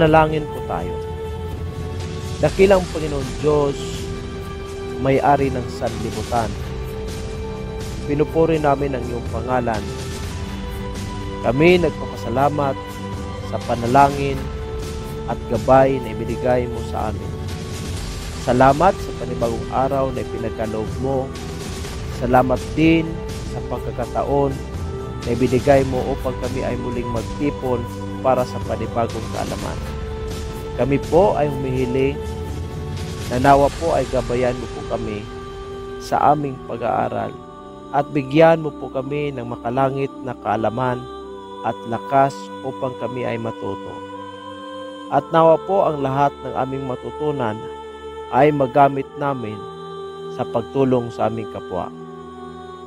Manalangin po tayo. Dakilang Panginoon Diyos, may-ari ng sanlibutan. Pinupuri namin ang iyong pangalan. Kami nagpapasalamat sa panalangin at gabay na ibinigay mo sa amin. Salamat sa panibagong araw na ipinagkaloob mo. Salamat din sa pagkakataon na ibinigay mo upang kami ay muling magtipon para sa panibagong kaalaman. Kami po ay humihiling na nawa po ay gabayan mo po kami sa aming pag-aaral at bigyan mo po kami ng makalangit na kaalaman at lakas upang kami ay matuto. At nawa po ang lahat ng aming matutunan ay magamit namin sa pagtulong sa aming kapwa.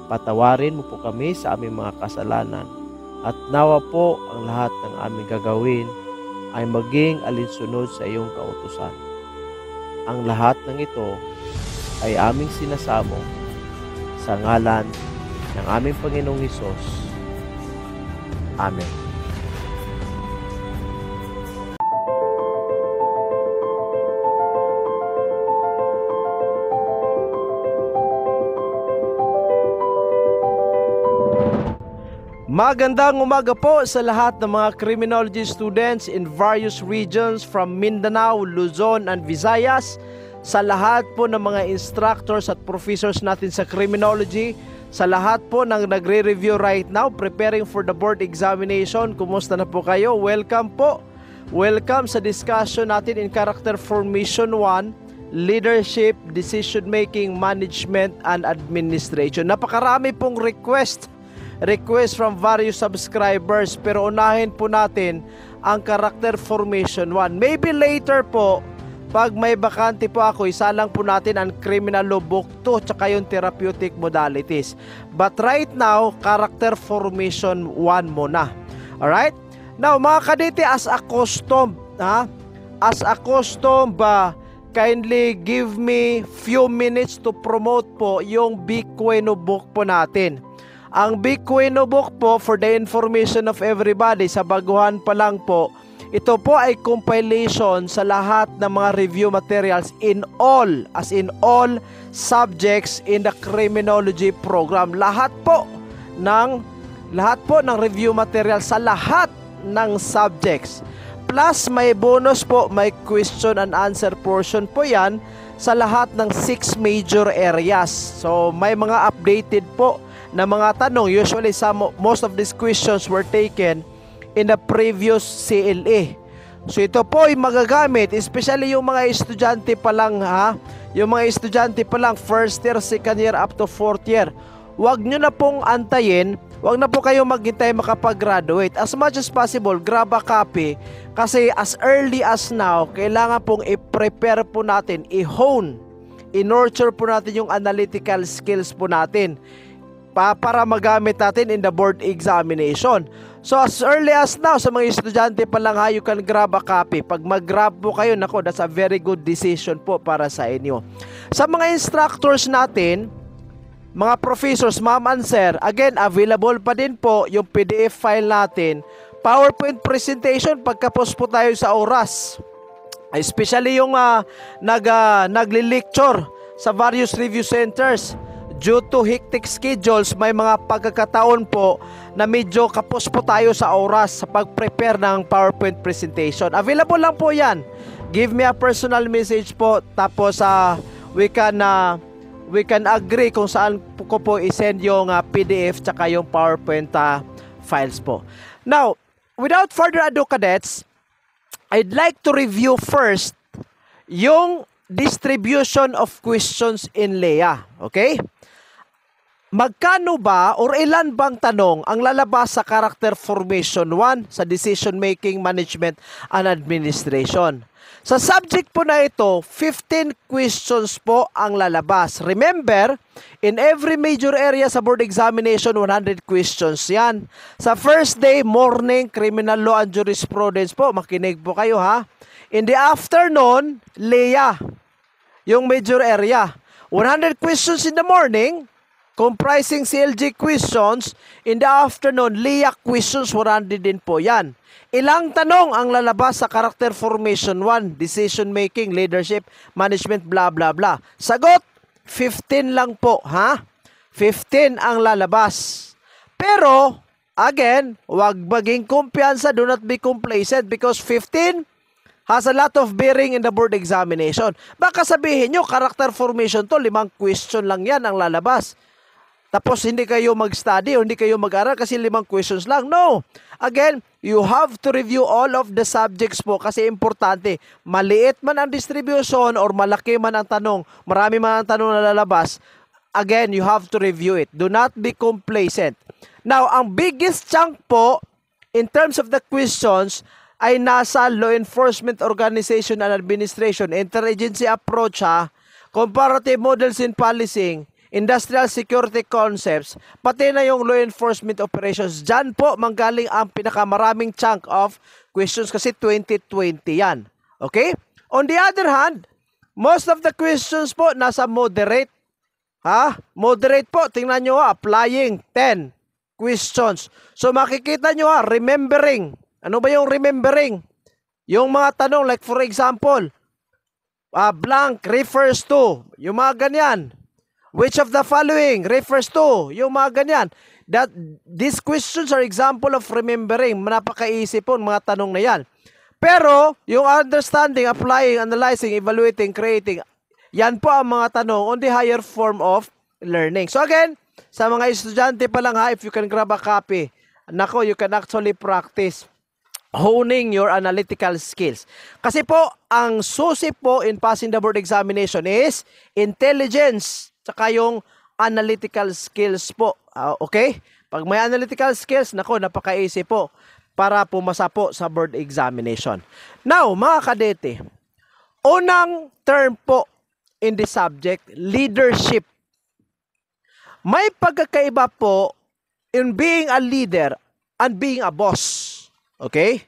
Patawarin mo po kami sa aming mga kasalanan at nawa po ang lahat ng aming gagawin ay maging alinsunod sa iyong kautusan. Ang lahat ng ito ay aming sinasamo sa ngalan ng aming Panginoong Isos. Amen. Magandang umaga po sa lahat ng mga criminology students in various regions from Mindanao, Luzon, and Visayas. Sa lahat po ng mga instructors at professors natin sa criminology, sa lahat po ng nagre-review right now, preparing for the board examination, kumusta na po kayo? Welcome po! Welcome sa discussion natin in Character Formation 1, Leadership, Decision Making, Management, and Administration. Napakarami pong request request from various subscribers pero unahin po natin ang character formation 1. Maybe later po, pag may bakante po ako, isalang po natin ang criminal law book 2 tsaka yung therapeutic modalities. But right now, character formation 1 muna. Alright? Now, mga kaditi, as a custom, ha? As a custom ba, kindly give me few minutes to promote po yung Bitcoin book po natin. Ang Bitcoin Book po for the information of everybody sa baguhan pa lang po, ito po ay compilation sa lahat ng mga review materials in all, as in all subjects in the criminology program. Lahat po ng lahat po ng review material sa lahat ng subjects. Plus may bonus po, may question and answer portion po 'yan sa lahat ng 6 major areas. So may mga updated po na mga tanong, usually sa most of these questions were taken in the previous CLE. So ito po ay magagamit, especially yung mga estudyante pa lang ha, yung mga estudyante pa lang first year, second year, up to fourth year. Huwag nyo na pong antayin, huwag na po kayo maghintay makapag-graduate. As much as possible, grab a copy kasi as early as now, kailangan pong i-prepare po natin, i-hone, i-nurture po natin yung analytical skills po natin pa para magamit natin in the board examination. So as early as now sa mga estudyante pa lang ha, you can grab a copy. Pag mag-grab po kayo, nako, that's a very good decision po para sa inyo. Sa mga instructors natin, mga professors, ma'am and sir, again, available pa din po yung PDF file natin. PowerPoint presentation pagkapos po tayo sa oras especially yung uh, nag uh, ah, nagle-lecture sa various review centers due to hectic schedules, may mga pagkakataon po na medyo kapos po tayo sa oras sa pag-prepare ng PowerPoint presentation. Available lang po yan. Give me a personal message po. Tapos uh, we can uh, we can agree kung saan ko po i-send yung uh, ah, PDF tsaka yung PowerPoint uh, files po. Now, without further ado cadets, I'd like to review first yung distribution of questions in Leia. Okay? Magkano ba or ilan bang tanong ang lalabas sa Character Formation 1 sa Decision Making Management and Administration? Sa subject po na ito, 15 questions po ang lalabas. Remember, in every major area sa board examination, 100 questions yan. Sa first day, morning, criminal law and jurisprudence po. Makinig po kayo ha. In the afternoon, LEA, yung major area. 100 questions in the morning, comprising CLG questions. In the afternoon, LIAC questions, 100 din po yan. Ilang tanong ang lalabas sa character formation 1, decision making, leadership, management, blah, blah, blah. Sagot, 15 lang po, ha? 15 ang lalabas. Pero, again, wag maging kumpiyansa, do not be complacent because 15 has a lot of bearing in the board examination. Baka sabihin nyo, character formation to, limang question lang yan ang lalabas. Tapos hindi kayo mag-study hindi kayo mag-aral kasi limang questions lang. No! Again, you have to review all of the subjects po kasi importante. Maliit man ang distribution or malaki man ang tanong, marami man ang tanong na lalabas, again, you have to review it. Do not be complacent. Now, ang biggest chunk po in terms of the questions ay nasa law enforcement organization and administration, interagency approach ha, comparative models in policing, industrial security concepts, pati na yung law enforcement operations. Diyan po manggaling ang pinakamaraming chunk of questions kasi 2020 yan. Okay? On the other hand, most of the questions po nasa moderate. Ha? Moderate po. Tingnan nyo ha. Applying 10 questions. So makikita nyo ha. Remembering. Ano ba yung remembering? Yung mga tanong like for example, uh, blank refers to. Yung mga ganyan. Which of the following refers to? Yung mga ganyan. That, these questions are example of remembering. Napakaisip po mga tanong na yan. Pero, yung understanding, applying, analyzing, evaluating, creating, yan po ang mga tanong on the higher form of learning. So again, sa mga estudyante pa lang ha, if you can grab a copy, nako, you can actually practice honing your analytical skills. Kasi po, ang susi po in passing the board examination is intelligence Tsaka yung analytical skills po. Uh, okay? Pag may analytical skills, nako, napaka-easy po para pumasa po sa board examination. Now, mga kadete, unang term po in the subject, leadership. May pagkakaiba po in being a leader and being a boss. Okay?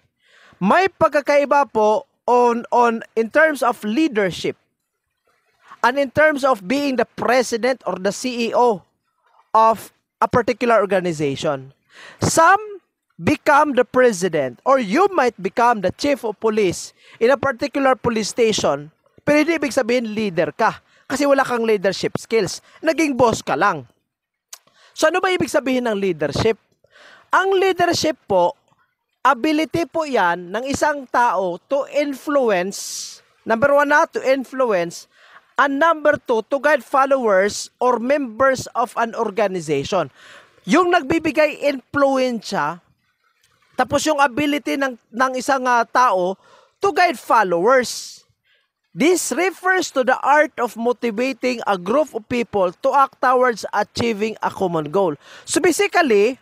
May pagkakaiba po on on in terms of leadership. And in terms of being the president or the CEO of a particular organization, some become the president or you might become the chief of police in a particular police station. Pero hindi ibig sabihin leader ka kasi wala kang leadership skills. Naging boss ka lang. So ano ba ibig sabihin ng leadership? Ang leadership po, ability po yan ng isang tao to influence, number one na, to influence And number two, to guide followers or members of an organization. Yung nagbibigay influensya, tapos yung ability ng, ng isang uh, tao to guide followers. This refers to the art of motivating a group of people to act towards achieving a common goal. So basically,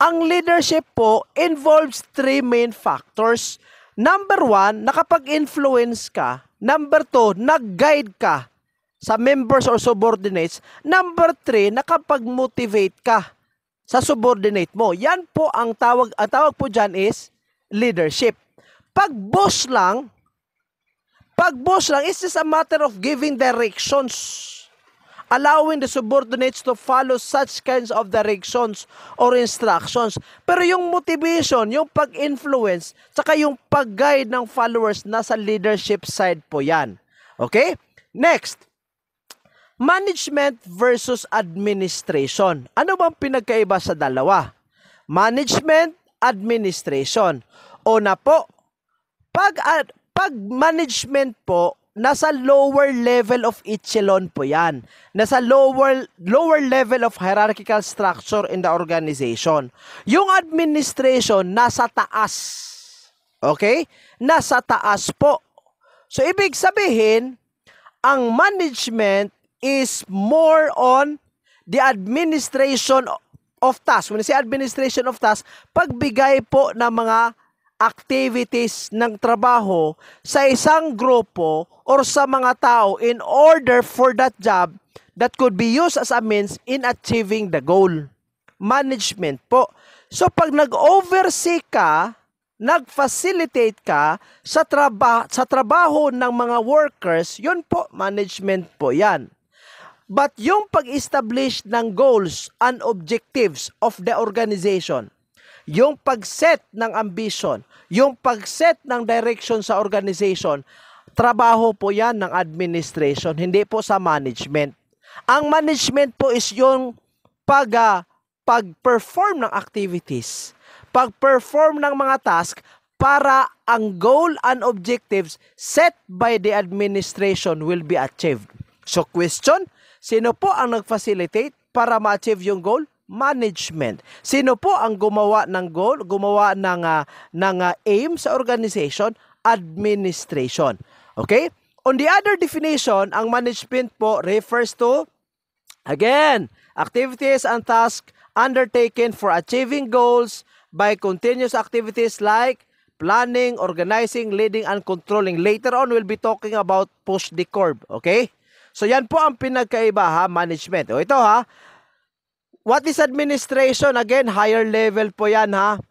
ang leadership po involves three main factors. Number one, nakapag-influence ka. Number two, nag-guide ka sa members or subordinates. Number three, nakapag-motivate ka sa subordinate mo. Yan po ang tawag, ang tawag po dyan is leadership. Pag boss lang, pag boss lang, it's just a matter of giving directions allowing the subordinates to follow such kinds of directions or instructions. Pero yung motivation, yung pag-influence, saka yung pag-guide ng followers, nasa leadership side po yan. Okay? Next, management versus administration. Ano bang pinagkaiba sa dalawa? Management, administration. O na po, pag, pag management po, nasa lower level of echelon po yan. Nasa lower, lower level of hierarchical structure in the organization. Yung administration, nasa taas. Okay? Nasa taas po. So, ibig sabihin, ang management is more on the administration of task. When I say administration of task, pagbigay po ng mga activities ng trabaho sa isang grupo or sa mga tao in order for that job that could be used as a means in achieving the goal. Management po. So pag nag-oversee ka, nag-facilitate ka sa, traba- sa trabaho ng mga workers, yun po, management po yan. But yung pag-establish ng goals and objectives of the organization, yung pag-set ng ambition, yung pag-set ng direction sa organization, trabaho po yan ng administration, hindi po sa management. Ang management po is yung pag, uh, pag-perform ng activities, pag-perform ng mga task para ang goal and objectives set by the administration will be achieved. So question, sino po ang nag-facilitate para ma-achieve yung goal? management. Sino po ang gumawa ng goal, gumawa ng uh, ng uh, aim sa organization? Administration. Okay? On the other definition, ang management po refers to again, activities and tasks undertaken for achieving goals by continuous activities like planning, organizing, leading, and controlling. Later on, we'll be talking about push the curb. Okay? So, yan po ang pinagkaiba ha, management. O ito ha, What is administration? Again, higher level po yan ha.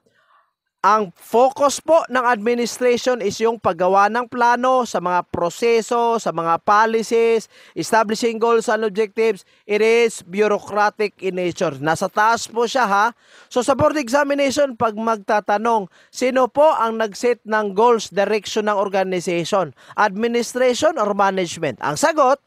Ang focus po ng administration is yung paggawa ng plano sa mga proseso, sa mga policies, establishing goals and objectives. It is bureaucratic in nature. Nasa taas po siya ha. So sa board examination, pag magtatanong, sino po ang nagset ng goals, direction ng organization? Administration or management? Ang sagot,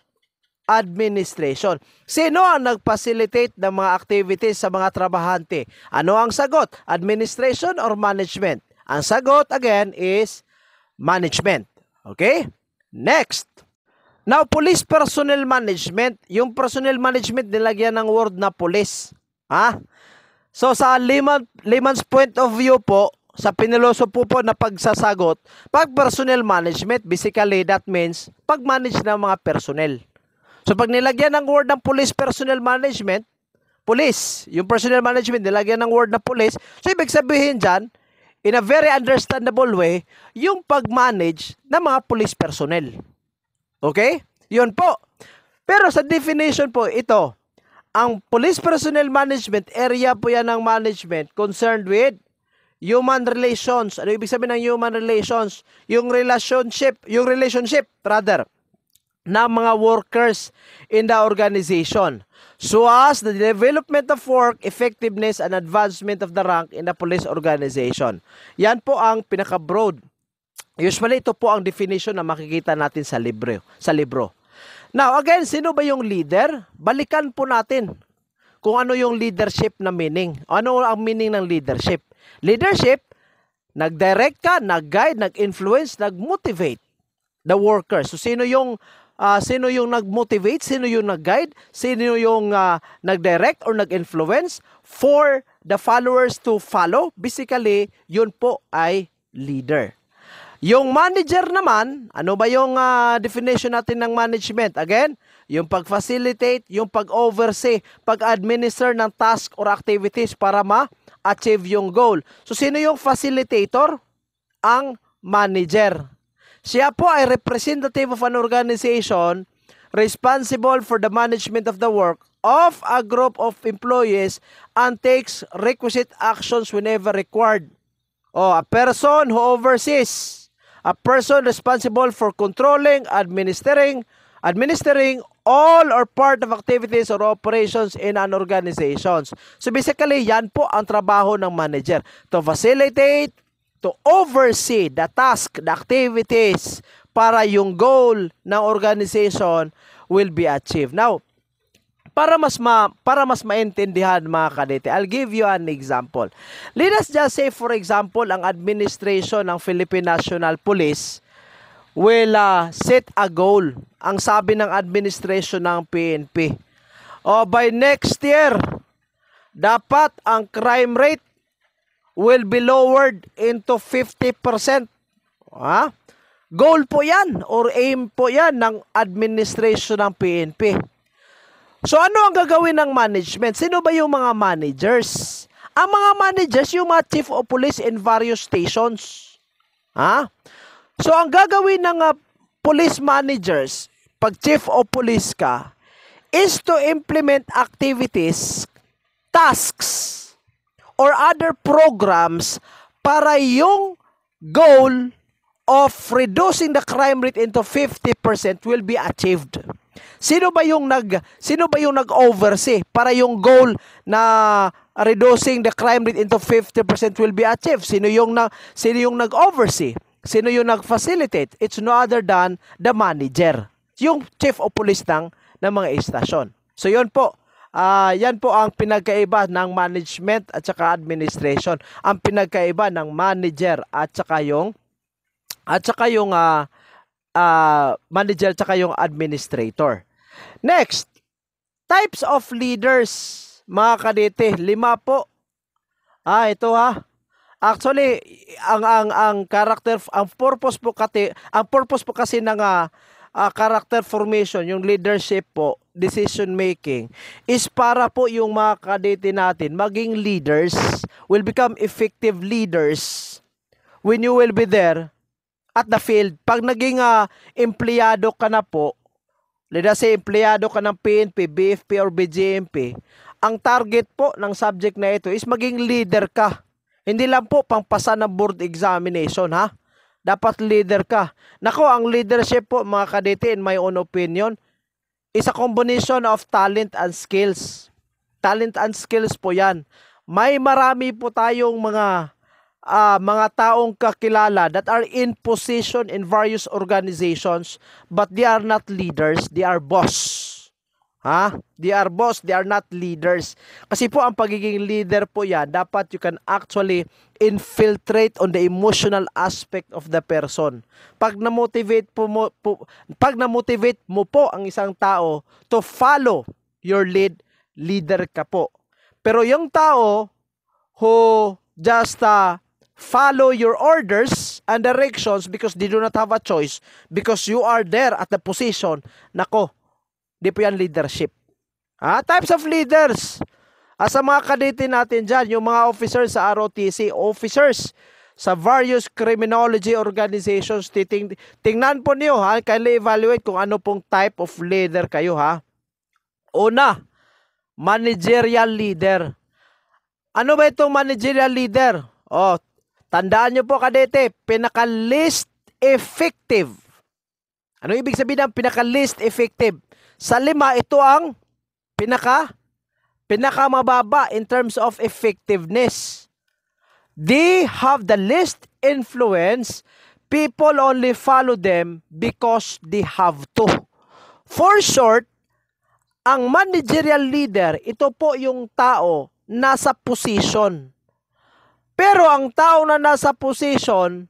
administration. Sino ang nag-facilitate ng mga activities sa mga trabahante? Ano ang sagot? Administration or management? Ang sagot again is management. Okay? Next. Now, police personnel management. Yung personnel management, nilagyan ng word na police. Ha? So, sa layman, layman's point of view po, sa pinuloso po po na pagsasagot, pag personnel management, basically that means pag-manage ng mga personnel. So pag nilagyan ng word ng police personnel management, police, yung personnel management nilagyan ng word na police, so ibig sabihin dyan, in a very understandable way, yung pag-manage ng mga police personnel. Okay? Yun po. Pero sa definition po, ito, ang police personnel management, area po yan ng management concerned with human relations. Ano ibig sabihin ng human relations? Yung relationship, yung relationship, rather, na mga workers in the organization so as the development of work, effectiveness, and advancement of the rank in the police organization. Yan po ang pinaka-broad. Usually, ito po ang definition na makikita natin sa libro. Sa libro. Now, again, sino ba yung leader? Balikan po natin kung ano yung leadership na meaning. Ano ang meaning ng leadership? Leadership, nag-direct ka, nag-guide, nag-influence, nag-motivate the workers. So, sino yung uh, sino yung nag-motivate, sino yung nag-guide, sino yung uh, nag-direct or nag-influence for the followers to follow. Basically, yun po ay leader. Yung manager naman, ano ba yung uh, definition natin ng management? Again, yung pag-facilitate, yung pag-oversee, pag-administer ng task or activities para ma-achieve yung goal. So, sino yung facilitator? Ang manager. Siya po ay representative of an organization responsible for the management of the work of a group of employees and takes requisite actions whenever required. Oh, a person who oversees, a person responsible for controlling, administering, administering all or part of activities or operations in an organization. So basically, yan po ang trabaho ng manager. To facilitate, to oversee the task, the activities para yung goal ng organization will be achieved. Now, para mas ma, para mas maintindihan mga kadete, I'll give you an example. Let us just say for example, ang administration ng Philippine National Police will uh, set a goal. Ang sabi ng administration ng PNP, oh, by next year, dapat ang crime rate will be lowered into 50%. Ha? Goal po yan or aim po yan ng administration ng PNP. So ano ang gagawin ng management? Sino ba yung mga managers? Ang mga managers, yung mga chief of police in various stations. Ha? So ang gagawin ng uh, police managers, pag chief of police ka, is to implement activities, tasks, or other programs para yung goal of reducing the crime rate into 50% will be achieved. Sino ba yung nag sino ba yung nag-oversee para yung goal na reducing the crime rate into 50% will be achieved? Sino yung na, sino yung nag-oversee? Sino yung nag-facilitate? It's no other than the manager, yung chief of police ng ng mga istasyon. So yun po. Uh, yan po ang pinagkaiba ng management at saka administration. Ang pinagkaiba ng manager at saka yung at saka yung uh, uh, manager at saka yung administrator. Next, types of leaders. Mga kadete, lima po. Ah, ito ha. Actually, ang ang ang character ang purpose po kasi ang purpose po kasi ng uh, uh, character formation, yung leadership po, decision making, is para po yung mga kadete natin maging leaders, will become effective leaders when you will be there at the field. Pag naging uh, empleyado ka na po, let us say empleyado ka ng PNP, BFP or BGMP, ang target po ng subject na ito is maging leader ka. Hindi lang po pangpasa ng board examination ha. Dapat leader ka. Nako, ang leadership po mga kaditi in my own opinion is a combination of talent and skills. Talent and skills po yan. May marami po tayong mga uh, mga taong kakilala that are in position in various organizations but they are not leaders, they are boss. Ha? They are boss, they are not leaders. Kasi po ang pagiging leader po yan, dapat you can actually infiltrate on the emotional aspect of the person. Pag na-motivate po mo, po, pag na-motivate mo po ang isang tao to follow your lead, leader ka po. Pero yung tao who just uh, follow your orders and directions because they do not have a choice because you are there at the position, nako, Di po yan leadership. Ah, types of leaders. As ah, sa mga kadete natin dyan, yung mga officers sa ROTC, officers sa various criminology organizations, titing, tingnan po niyo ha, kindly evaluate kung ano pong type of leader kayo ha. Una, managerial leader. Ano ba itong managerial leader? Oh, tandaan niyo po kadete, pinaka least effective. Ano ibig sabihin ng pinaka least effective? Sa lima, ito ang pinaka pinakamababa in terms of effectiveness. They have the least influence. People only follow them because they have to. For short, ang managerial leader, ito po yung tao nasa position. Pero ang tao na nasa position,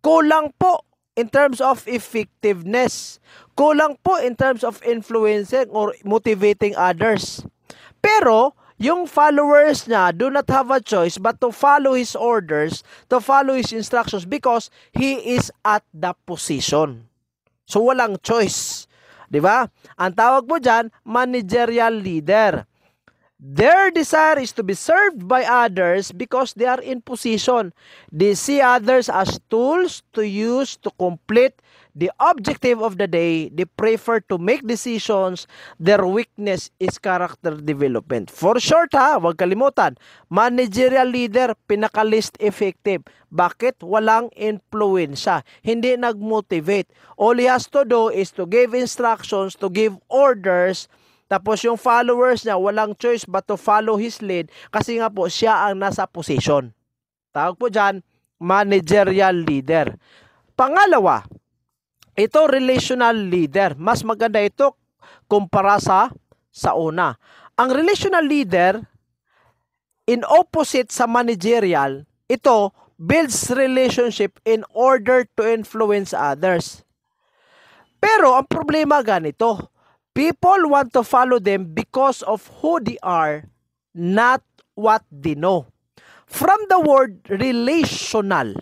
kulang po in terms of effectiveness. Kulang po in terms of influencing or motivating others. Pero, yung followers niya do not have a choice but to follow his orders, to follow his instructions because he is at the position. So, walang choice. 'Di ba? Ang tawag mo diyan, managerial leader. Their desire is to be served by others because they are in position. They see others as tools to use to complete the objective of the day, they prefer to make decisions, their weakness is character development. For short ha, huwag kalimutan, managerial leader, pinaka-least effective. Bakit? Walang influensya. Hindi nag-motivate. All he has to do is to give instructions, to give orders, tapos yung followers niya, walang choice but to follow his lead kasi nga po siya ang nasa position. Tawag po dyan, managerial leader. Pangalawa, ito relational leader. Mas maganda ito kumpara sa sa una. Ang relational leader in opposite sa managerial, ito builds relationship in order to influence others. Pero ang problema ganito, people want to follow them because of who they are, not what they know. From the word relational,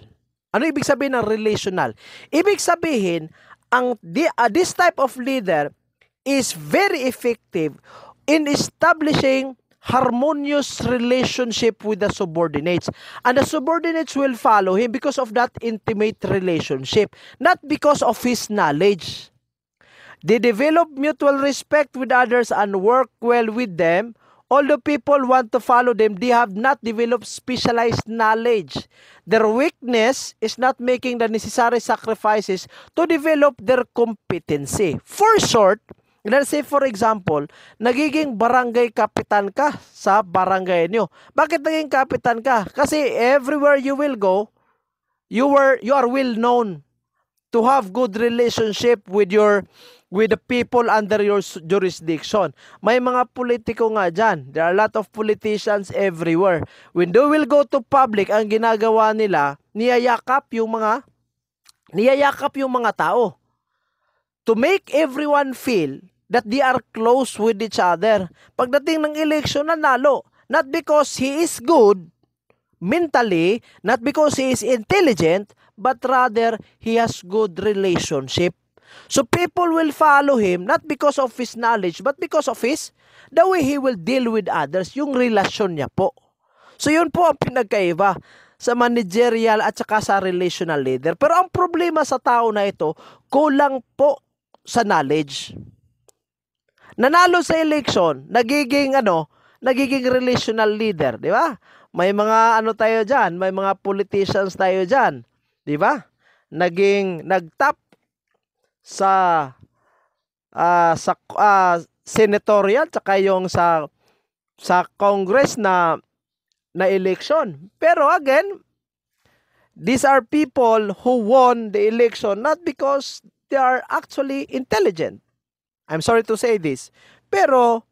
ano ibig sabihin ng relational? Ibig sabihin, ang uh, this type of leader is very effective in establishing harmonious relationship with the subordinates. And the subordinates will follow him because of that intimate relationship, not because of his knowledge. They develop mutual respect with others and work well with them Although people want to follow them, they have not developed specialized knowledge. Their weakness is not making the necessary sacrifices to develop their competency. For short, let's say for example, nagiging barangay kapitan ka sa barangay niyo. Bakit naging kapitan ka? Kasi everywhere you will go, you were you are well known to have good relationship with your with the people under your jurisdiction. May mga politiko nga dyan. There are a lot of politicians everywhere. When they will go to public, ang ginagawa nila, niyayakap yung mga niyayakap yung mga tao to make everyone feel that they are close with each other. Pagdating ng election, nanalo. Not because he is good mentally, not because he is intelligent, but rather he has good relationship So people will follow him not because of his knowledge but because of his the way he will deal with others, yung relasyon niya po. So yun po ang pinagkaiba sa managerial at saka sa relational leader. Pero ang problema sa tao na ito, kulang po sa knowledge. Nanalo sa election, nagiging ano, nagiging relational leader, di ba? May mga ano tayo diyan, may mga politicians tayo diyan, di ba? Naging nagtap sa uh, sa uh, senatorial tsaka yung sa sa Congress na na election. Pero again, these are people who won the election not because they are actually intelligent. I'm sorry to say this. Pero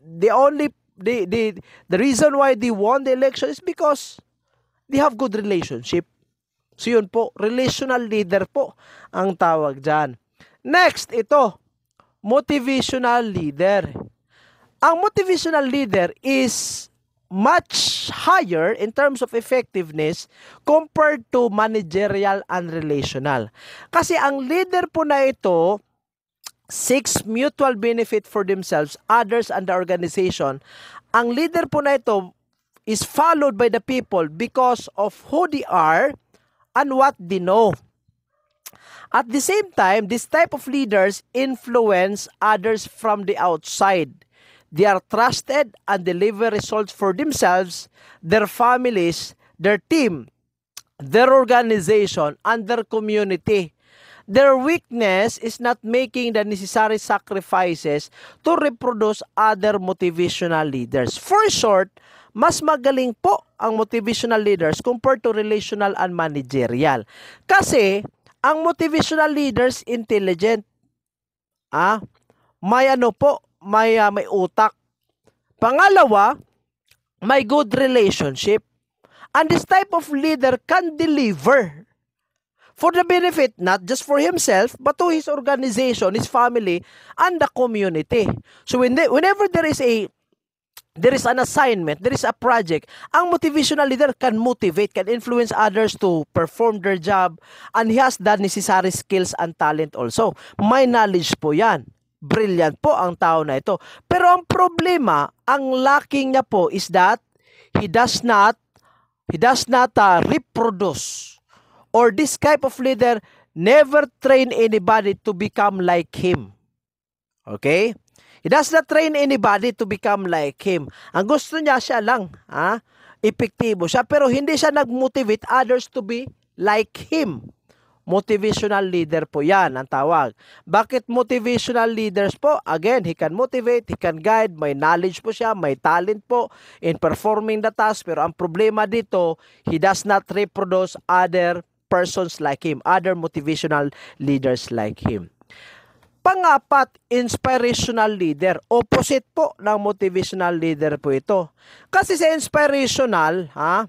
the only the the the reason why they won the election is because they have good relationship So yun po, relational leader po ang tawag dyan. Next, ito, motivational leader. Ang motivational leader is much higher in terms of effectiveness compared to managerial and relational. Kasi ang leader po na ito seeks mutual benefit for themselves, others, and the organization. Ang leader po na ito is followed by the people because of who they are – and what they know. At the same time, this type of leaders influence others from the outside. They are trusted and deliver results for themselves, their families, their team, their organization, and their community. Their weakness is not making the necessary sacrifices to reproduce other motivational leaders. For short, mas magaling po ang motivational leaders compared to relational and managerial. Kasi, ang motivational leaders intelligent. Ah, may ano po, may, uh, may utak. Pangalawa, may good relationship. And this type of leader can deliver for the benefit not just for himself but to his organization, his family, and the community. So when they, whenever there is a there is an assignment, there is a project. Ang motivational leader can motivate, can influence others to perform their job, and he has the necessary skills and talent also. May knowledge po yan. Brilliant po ang tao na ito. Pero ang problema, ang lacking niya po is that he does not, he does not uh, reproduce. Or this type of leader never train anybody to become like him. Okay? He does not train anybody to become like him. Ang gusto niya siya lang, ha? Epektibo siya pero hindi siya nag-motivate others to be like him. Motivational leader po 'yan ang tawag. Bakit motivational leaders po? Again, he can motivate, he can guide, may knowledge po siya, may talent po in performing the task pero ang problema dito, he does not reproduce other persons like him, other motivational leaders like him. Pangapat, inspirational leader. Opposite po ng motivational leader po ito. Kasi sa inspirational, ha,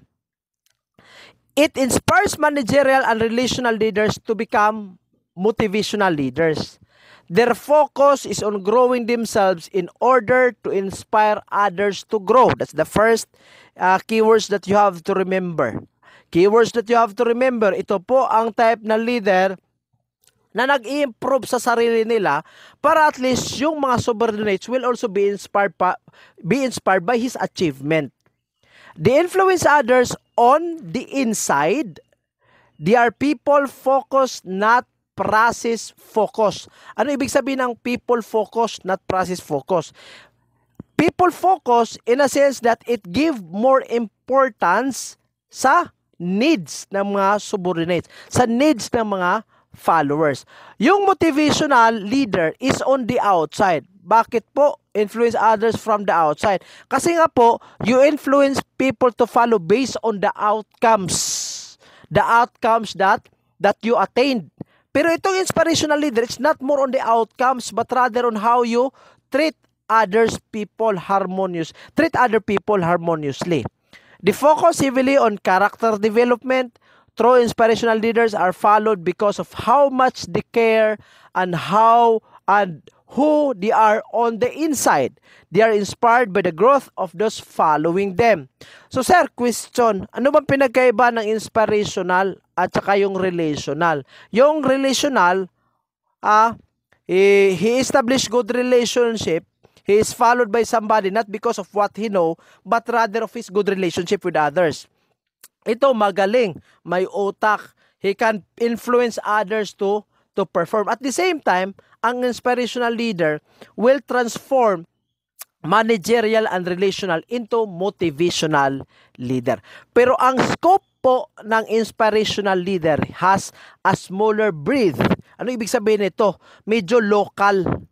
it inspires managerial and relational leaders to become motivational leaders. Their focus is on growing themselves in order to inspire others to grow. That's the first uh, keywords that you have to remember. Keywords that you have to remember, ito po ang type na leader na nag-improve sa sarili nila para at least yung mga subordinates will also be inspired pa, be inspired by his achievement. They influence others on the inside. They are people focused not process focused. Ano ibig sabihin ng people focused not process focused? People focus in a sense that it give more importance sa needs ng mga subordinates, sa needs ng mga followers. Yung motivational leader is on the outside. Bakit po? Influence others from the outside. Kasi nga po, you influence people to follow based on the outcomes. The outcomes that that you attained. Pero itong inspirational leader, it's not more on the outcomes but rather on how you treat others people harmonious. Treat other people harmoniously. The focus heavily on character development, True inspirational leaders are followed because of how much they care and how and who they are on the inside. They are inspired by the growth of those following them. So sir, question, ano bang pinagkaiba ng inspirational at saka yung relational? Yung relational, ah, he, he established good relationship He is followed by somebody not because of what he know, but rather of his good relationship with others. Ito magaling, may utak, he can influence others to to perform. At the same time, ang inspirational leader will transform managerial and relational into motivational leader. Pero ang scope po ng inspirational leader has a smaller breath. Ano ibig sabihin nito? Medyo local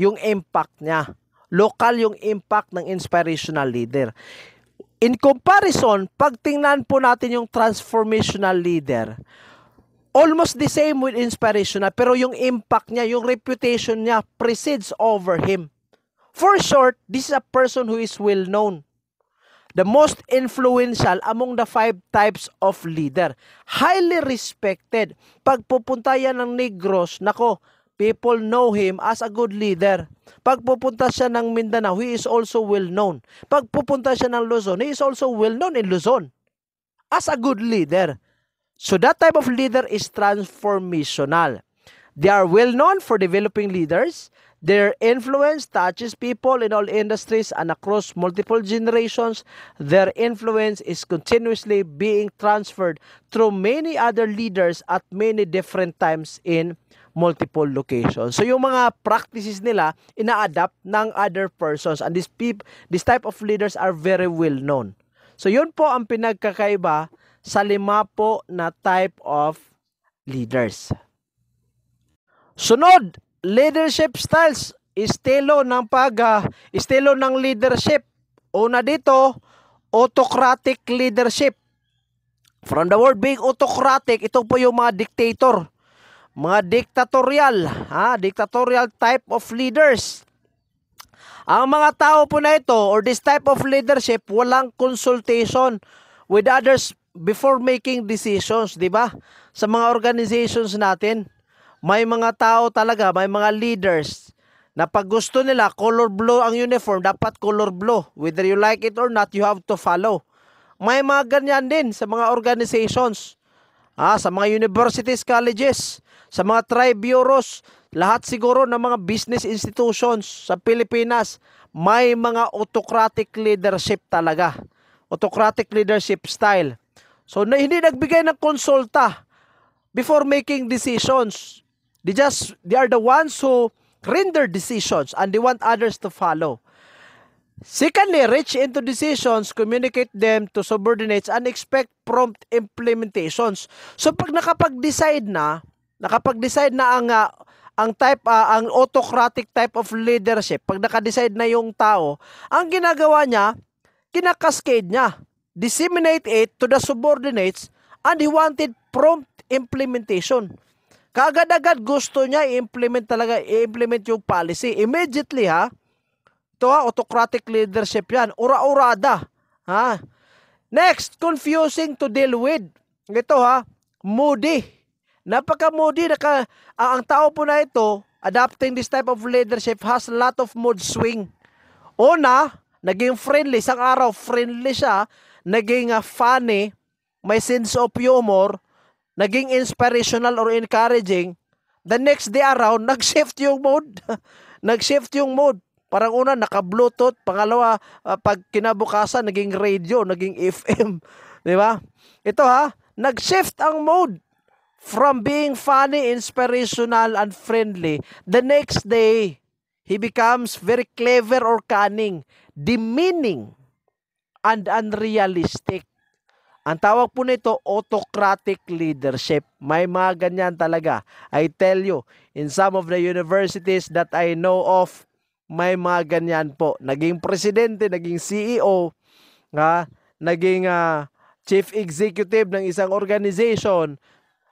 yung impact niya. Local yung impact ng inspirational leader. In comparison, pagtingnan po natin yung transformational leader, almost the same with inspirational, pero yung impact niya, yung reputation niya precedes over him. For short, this is a person who is well known. The most influential among the five types of leader. Highly respected. Pag yan ng Negros, nako, People know him as a good leader. Pagpupunta siya ng Mindanao, he is also well known. Pagpupunta siya ng Luzon, he is also well known in Luzon as a good leader. So that type of leader is transformational. They are well known for developing leaders. Their influence touches people in all industries and across multiple generations. Their influence is continuously being transferred through many other leaders at many different times in multiple locations. So yung mga practices nila, ina-adapt ng other persons. And these, peop- this type of leaders are very well known. So yun po ang pinagkakaiba sa lima po na type of leaders. Sunod, leadership styles. Estilo ng pag uh, estilo ng leadership. Una dito, autocratic leadership. From the word being autocratic, ito po yung mga dictator mga dictatorial, ha, dictatorial type of leaders. Ang mga tao po na ito or this type of leadership walang consultation with others before making decisions, 'di ba? Sa mga organizations natin, may mga tao talaga, may mga leaders na pag gusto nila color blue ang uniform, dapat color blue. Whether you like it or not, you have to follow. May mga ganyan din sa mga organizations. Ah, sa mga universities, colleges sa mga tribe lahat siguro ng mga business institutions sa Pilipinas, may mga autocratic leadership talaga. Autocratic leadership style. So, na, hindi nagbigay ng konsulta before making decisions. They just, they are the ones who render decisions and they want others to follow. Secondly, reach into decisions, communicate them to subordinates, and expect prompt implementations. So pag nakapag-decide na, Nakapag-decide na ang uh, ang type uh, ang autocratic type of leadership. Pag naka-decide na yung tao, ang ginagawa niya, kinakascade niya. Disseminate it to the subordinates and he wanted prompt implementation. kagad agad gusto niya i-implement talaga, i-implement yung policy. Immediately ha, to ha, autocratic leadership yan. Ura-urada. Ha? Next, confusing to deal with. Ito ha, moody Napaka-moody. Naka, uh, ang tao po na ito, adapting this type of leadership has a lot of mood swing. Una, naging friendly. Isang araw, friendly siya. Naging uh, funny. May sense of humor. Naging inspirational or encouraging. The next day around, nag-shift yung mood. nag-shift yung mood. Parang una, naka-bluetooth. Pangalawa, uh, pag kinabukasan, naging radio, naging FM. Di ba? Ito ha, nag-shift ang mode. From being funny, inspirational, and friendly, the next day, he becomes very clever or cunning, demeaning, and unrealistic. Ang tawag po nito, autocratic leadership. May mga ganyan talaga. I tell you, in some of the universities that I know of, may mga ganyan po. Naging presidente, naging CEO, ha? naging uh, chief executive ng isang organization.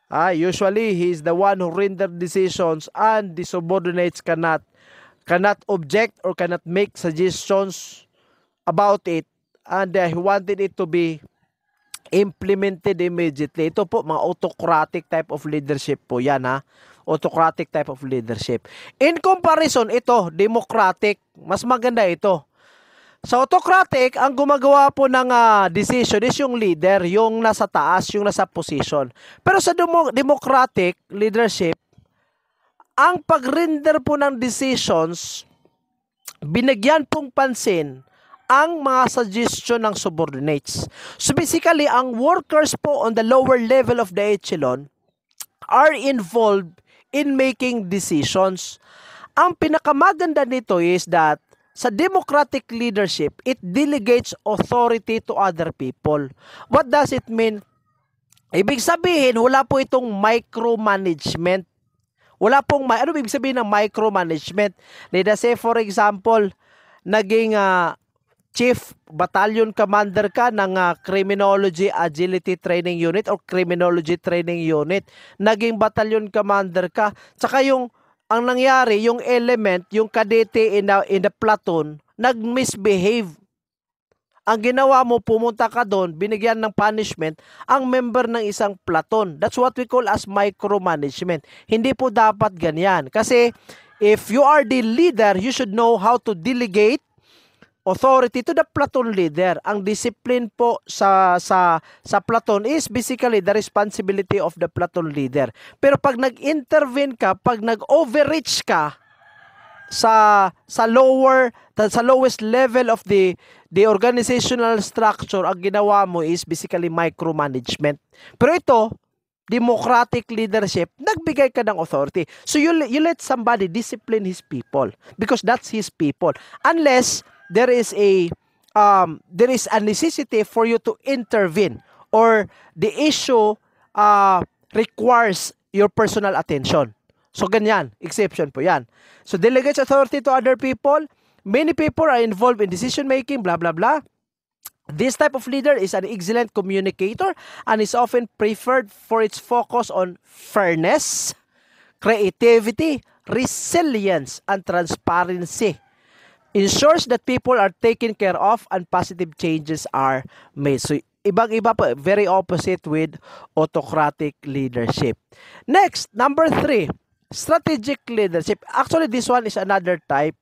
Ah, usually, he is the one who render decisions and the subordinates cannot cannot object or cannot make suggestions about it and uh, he wanted it to be implemented immediately. Ito po, mga autocratic type of leadership po yan ha. Autocratic type of leadership. In comparison, ito, democratic. Mas maganda ito. Sa autocratic, ang gumagawa po ng uh, decision is yung leader, yung nasa taas, yung nasa position. Pero sa democratic leadership, ang pag-render po ng decisions, binigyan pong pansin ang mga suggestion ng subordinates. So basically, ang workers po on the lower level of the echelon are involved in making decisions. Ang pinakamaganda nito is that sa democratic leadership, it delegates authority to other people. What does it mean? Ibig sabihin, wala po itong micromanagement. Wala pong, ano ibig sabihin ng micromanagement? Let us say, for example, naging uh, chief battalion commander ka ng uh, criminology agility training unit or criminology training unit naging battalion commander ka tsaka yung ang nangyari, yung element, yung kadete in the, in the platoon, nag-misbehave. Ang ginawa mo, pumunta ka doon, binigyan ng punishment ang member ng isang platoon. That's what we call as micromanagement. Hindi po dapat ganyan. Kasi if you are the leader, you should know how to delegate authority to the platoon leader. Ang discipline po sa sa sa platoon is basically the responsibility of the platoon leader. Pero pag nag-intervene ka, pag nag-overreach ka sa sa lower sa lowest level of the the organizational structure, ang ginawa mo is basically micromanagement. Pero ito, democratic leadership, nagbigay ka ng authority. So you, you let somebody discipline his people because that's his people. Unless there is a um, there is a necessity for you to intervene or the issue uh, requires your personal attention. So ganyan, exception po 'yan. So delegates authority to other people. Many people are involved in decision making, blah blah blah. This type of leader is an excellent communicator and is often preferred for its focus on fairness, creativity, resilience, and transparency ensures that people are taken care of and positive changes are made. So, ibang-iba po, very opposite with autocratic leadership. Next, number three, strategic leadership. Actually, this one is another type.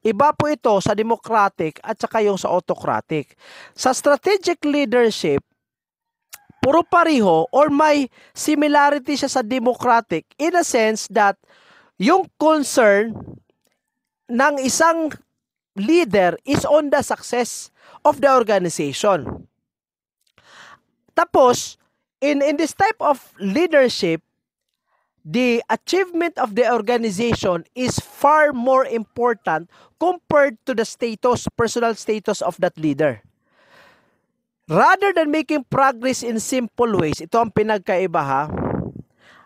Iba po ito sa democratic at saka yung sa autocratic. Sa strategic leadership, puro pariho or may similarity siya sa democratic in a sense that yung concern ng isang leader is on the success of the organization. Tapos, in, in this type of leadership, the achievement of the organization is far more important compared to the status, personal status of that leader. Rather than making progress in simple ways, ito ang pinagkaiba ha,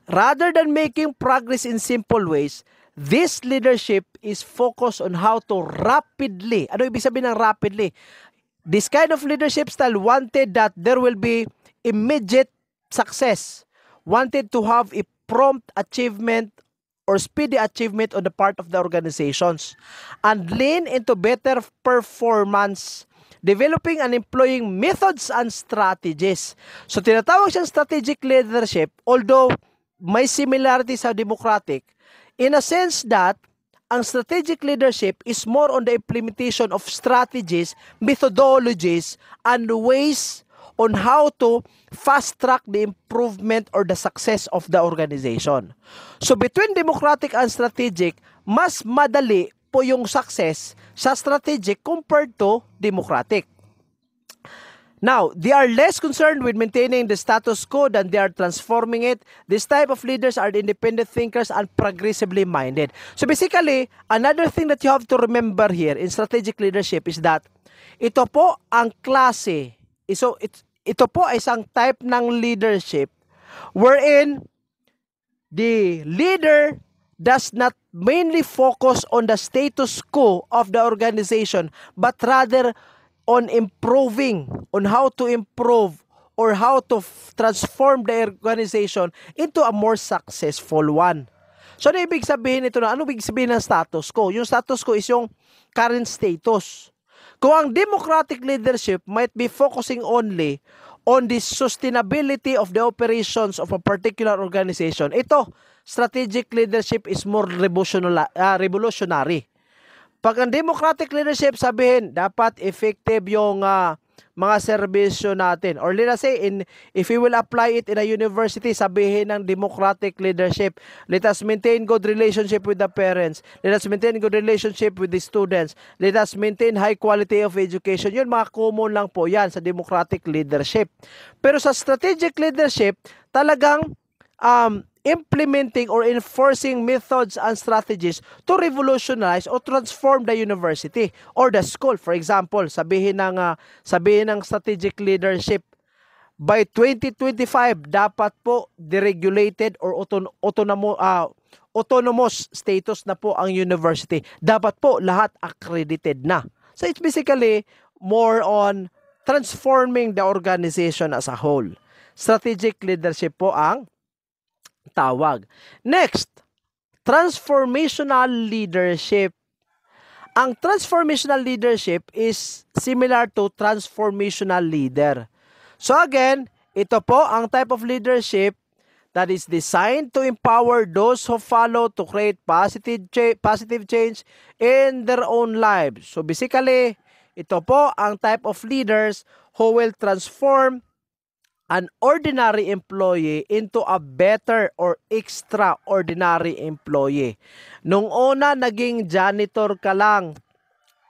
rather than making progress in simple ways, This leadership is focused on how to rapidly, ano ibig sabihin ng rapidly? This kind of leadership style wanted that there will be immediate success, wanted to have a prompt achievement or speedy achievement on the part of the organizations, and lean into better performance developing and employing methods and strategies. So tinatawag siyang strategic leadership although may similarity sa democratic In a sense that ang strategic leadership is more on the implementation of strategies, methodologies, and ways on how to fast track the improvement or the success of the organization. So between democratic and strategic, mas madali po yung success sa strategic compared to democratic. Now, they are less concerned with maintaining the status quo than they are transforming it. This type of leaders are independent thinkers and progressively minded. So basically, another thing that you have to remember here in strategic leadership is that ito po ang klase. So it, ito po ay isang type ng leadership wherein the leader does not mainly focus on the status quo of the organization but rather on improving, on how to improve or how to f- transform the organization into a more successful one. So, ano ibig sabihin ito na? Ano ibig sabihin ng status ko? Yung status ko is yung current status. Kung ang democratic leadership might be focusing only on the sustainability of the operations of a particular organization, ito, strategic leadership is more ah, revolutionary. Pag ang democratic leadership sabihin, dapat effective yung uh, mga serbisyo natin. Or let us say, in, if we will apply it in a university, sabihin ng democratic leadership, let us maintain good relationship with the parents. Let us maintain good relationship with the students. Let us maintain high quality of education. Yun, mga common lang po yan sa democratic leadership. Pero sa strategic leadership, talagang um, implementing or enforcing methods and strategies to revolutionize or transform the university or the school. For example, sabihin ng uh, sabihin ng strategic leadership by 2025 dapat po deregulated or auton autonomo uh, autonomous status na po ang university. Dapat po lahat accredited na. So it's basically more on transforming the organization as a whole. Strategic leadership po ang tawag. Next, transformational leadership. Ang transformational leadership is similar to transformational leader. So again, ito po ang type of leadership that is designed to empower those who follow to create positive cha- positive change in their own lives. So basically, ito po ang type of leaders who will transform an ordinary employee into a better or extraordinary employee. Nung una, naging janitor ka lang.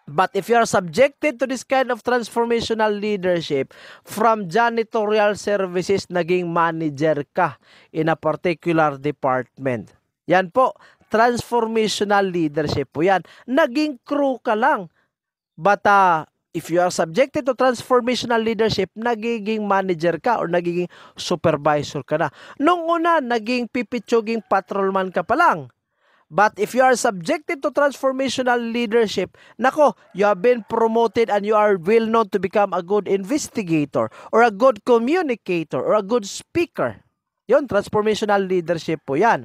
But if you are subjected to this kind of transformational leadership, from janitorial services, naging manager ka in a particular department. Yan po, transformational leadership po yan. Naging crew ka lang. But uh, if you are subjected to transformational leadership, nagiging manager ka or nagiging supervisor ka na. Nung una, naging pipitsuging patrolman ka pa lang. But if you are subjected to transformational leadership, nako, you have been promoted and you are well known to become a good investigator or a good communicator or a good speaker. Yon, transformational leadership po yan.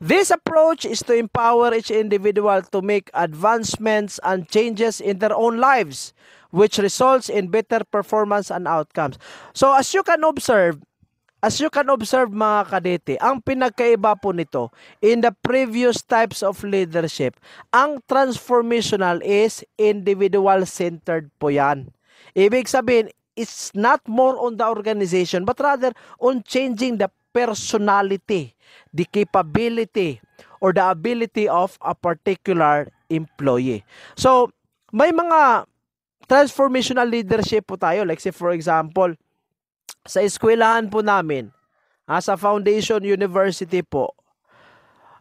This approach is to empower each individual to make advancements and changes in their own lives, which results in better performance and outcomes. So as you can observe, As you can observe mga kadete, ang pinagkaiba po nito in the previous types of leadership, ang transformational is individual-centered po yan. Ibig sabihin, it's not more on the organization but rather on changing the personality, the capability, or the ability of a particular employee. So, may mga transformational leadership po tayo. Like say for example, sa eskwelahan po namin, ah, sa Foundation University po,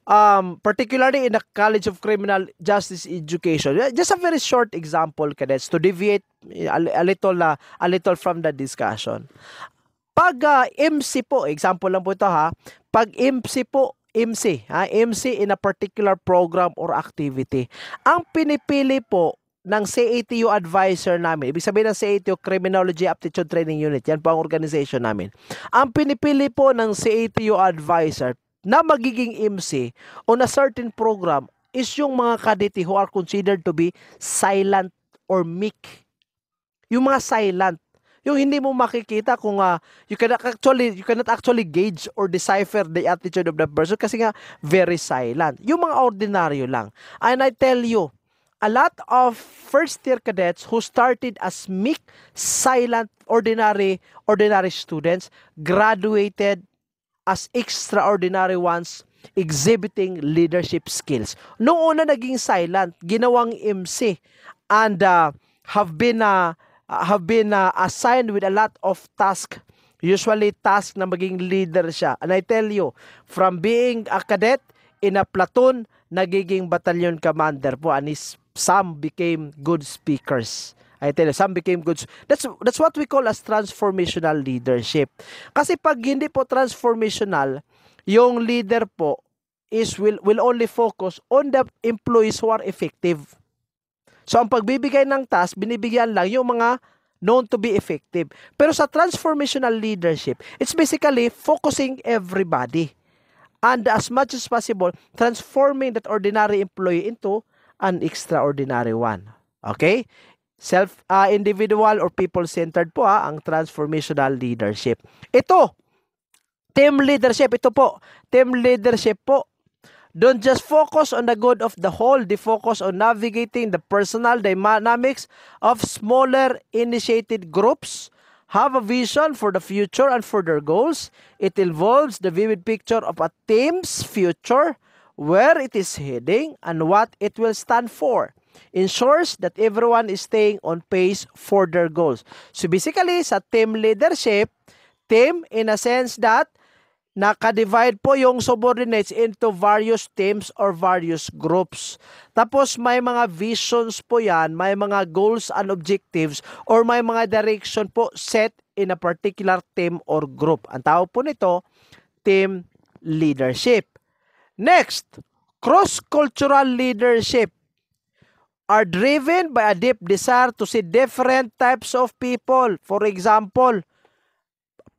um, particularly in the College of Criminal Justice Education, just a very short example, cadets, to deviate a, a little, uh, a little from the discussion. Pag uh, ah, MC po, example lang po ito ha, pag MC po, MC, ha, MC in a particular program or activity. Ang pinipili po ng CATU advisor namin. Ibig sabihin ng CATU Criminology Aptitude Training Unit. Yan po ang organization namin. Ang pinipili po ng CATU advisor na magiging MC on a certain program is yung mga kaditi who are considered to be silent or meek. Yung mga silent yung hindi mo makikita kung uh, you cannot actually you cannot actually gauge or decipher the attitude of the person kasi nga very silent. Yung mga ordinaryo lang. And I tell you, a lot of first year cadets who started as meek, silent, ordinary, ordinary students graduated as extraordinary ones exhibiting leadership skills. Noong una naging silent, ginawang MC and uh, have been uh, Uh, have been uh, assigned with a lot of task usually task na maging leader siya and I tell you from being a cadet in a platoon nagiging battalion commander po and his, some became good speakers I tell you, some became good. That's that's what we call as transformational leadership. Kasi pag hindi po transformational, yung leader po is will will only focus on the employees who are effective. So ang pagbibigay ng task, binibigyan lang yung mga known to be effective. Pero sa transformational leadership, it's basically focusing everybody and as much as possible, transforming that ordinary employee into an extraordinary one. Okay? Self, uh, individual or people-centered po ah, ang transformational leadership. Ito, team leadership, ito po, team leadership po Don't just focus on the good of the whole, they focus on navigating the personal dynamics of smaller initiated groups. Have a vision for the future and for their goals. It involves the vivid picture of a team's future, where it is heading, and what it will stand for. Ensures that everyone is staying on pace for their goals. So basically, sa team leadership, team in a sense that naka-divide po yung subordinates into various teams or various groups. Tapos may mga visions po yan, may mga goals and objectives or may mga direction po set in a particular team or group. Ang tawag po nito, team leadership. Next, cross-cultural leadership are driven by a deep desire to see different types of people. For example,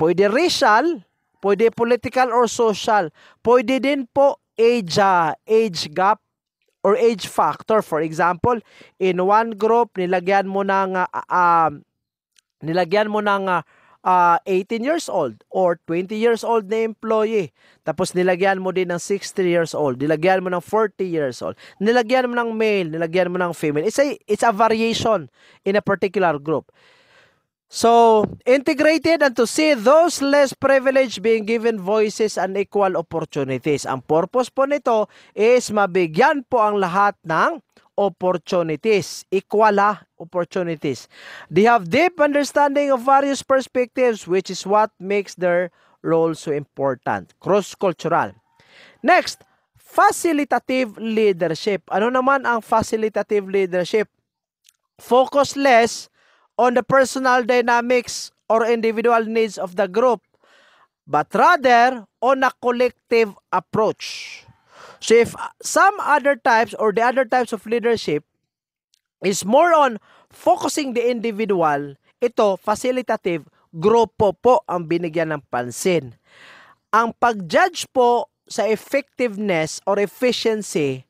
pwede racial, Pwede political or social. Pwede din po age, uh, age gap or age factor. For example, in one group, nilagyan mo ng, uh, uh, nilagyan mo ng uh, uh, 18 years old or 20 years old na employee. Tapos nilagyan mo din ng 60 years old, nilagyan mo ng 40 years old, nilagyan mo ng male, nilagyan mo ng female. It's a, it's a variation in a particular group. So, integrated and to see those less privileged being given voices and equal opportunities. Ang purpose po nito is mabigyan po ang lahat ng opportunities. Equal ha, ah, opportunities. They have deep understanding of various perspectives which is what makes their role so important. Cross-cultural. Next, facilitative leadership. Ano naman ang facilitative leadership? Focus less on the personal dynamics or individual needs of the group, but rather on a collective approach. So if some other types or the other types of leadership is more on focusing the individual, ito facilitative grupo po ang binigyan ng pansin. Ang pag-judge po sa effectiveness or efficiency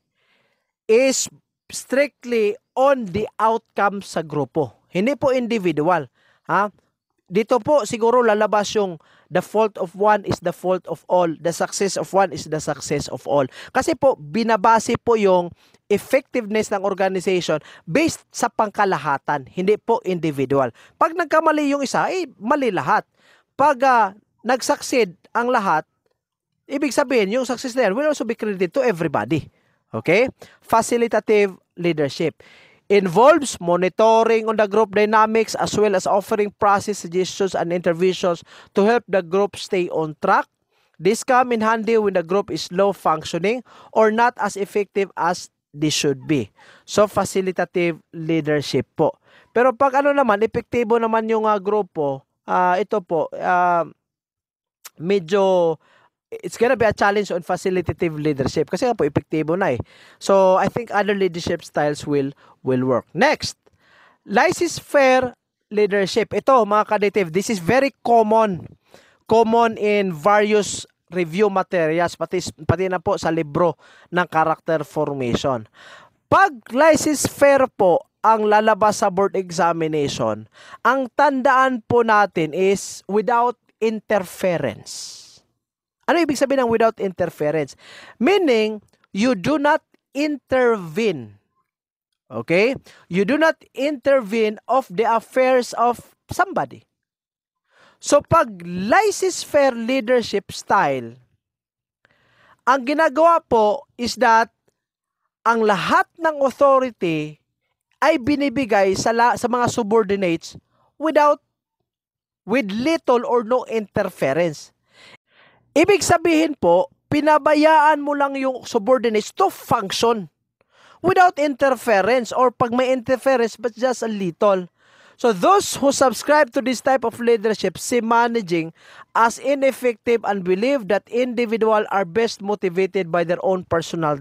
is strictly on the outcome sa grupo. Hindi po individual. Ha? Dito po siguro lalabas yung the fault of one is the fault of all. The success of one is the success of all. Kasi po, binabase po yung effectiveness ng organization based sa pangkalahatan, hindi po individual. Pag nagkamali yung isa, eh, mali lahat. Pag uh, nagsucceed ang lahat, ibig sabihin, yung success na yan will also be credited to everybody. Okay? Facilitative leadership involves monitoring on the group dynamics as well as offering process suggestions and interventions to help the group stay on track. This come in handy when the group is low functioning or not as effective as they should be. So, facilitative leadership po. Pero pag ano naman, epektibo naman yung uh, ah, grupo, uh, ah, ito po, uh, medyo it's gonna be a challenge on facilitative leadership kasi nga po epektibo na eh. So I think other leadership styles will will work. Next, laissez fair leadership. Ito mga kadative, this is very common. Common in various review materials pati pati na po sa libro ng character formation. Pag laissez fair po ang lalabas sa board examination, ang tandaan po natin is without interference ano ibig sabihin ng without interference? Meaning, you do not intervene. Okay? You do not intervene of the affairs of somebody. So pag Lysis Fair leadership style, ang ginagawa po is that ang lahat ng authority ay binibigay sa, la, sa mga subordinates without with little or no interference. Ibig sabihin po, pinabayaan mo lang yung subordinates to function without interference or pag may interference but just a little. So those who subscribe to this type of leadership see managing as ineffective and believe that individual are best motivated by their own personal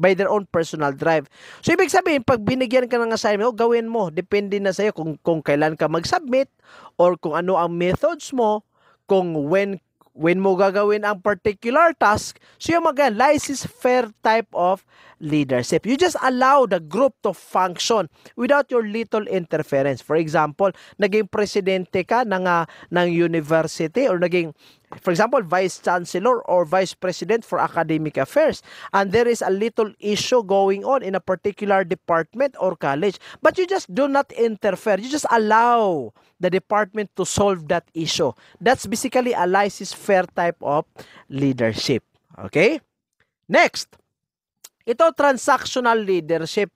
by their own personal drive. So ibig sabihin pag binigyan ka ng assignment, oh, gawin mo, depende na sa iyo kung kung kailan ka mag-submit or kung ano ang methods mo, kung when when mo gagawin ang particular task, so yung mga license fair type of leadership. You just allow the group to function without your little interference. For example, naging presidente ka ng, uh, ng university or naging for example, Vice Chancellor or Vice President for Academic Affairs. And there is a little issue going on in a particular department or college. But you just do not interfere. You just allow the department to solve that issue. That's basically a lysis fair type of leadership. Okay? Next, ito transactional leadership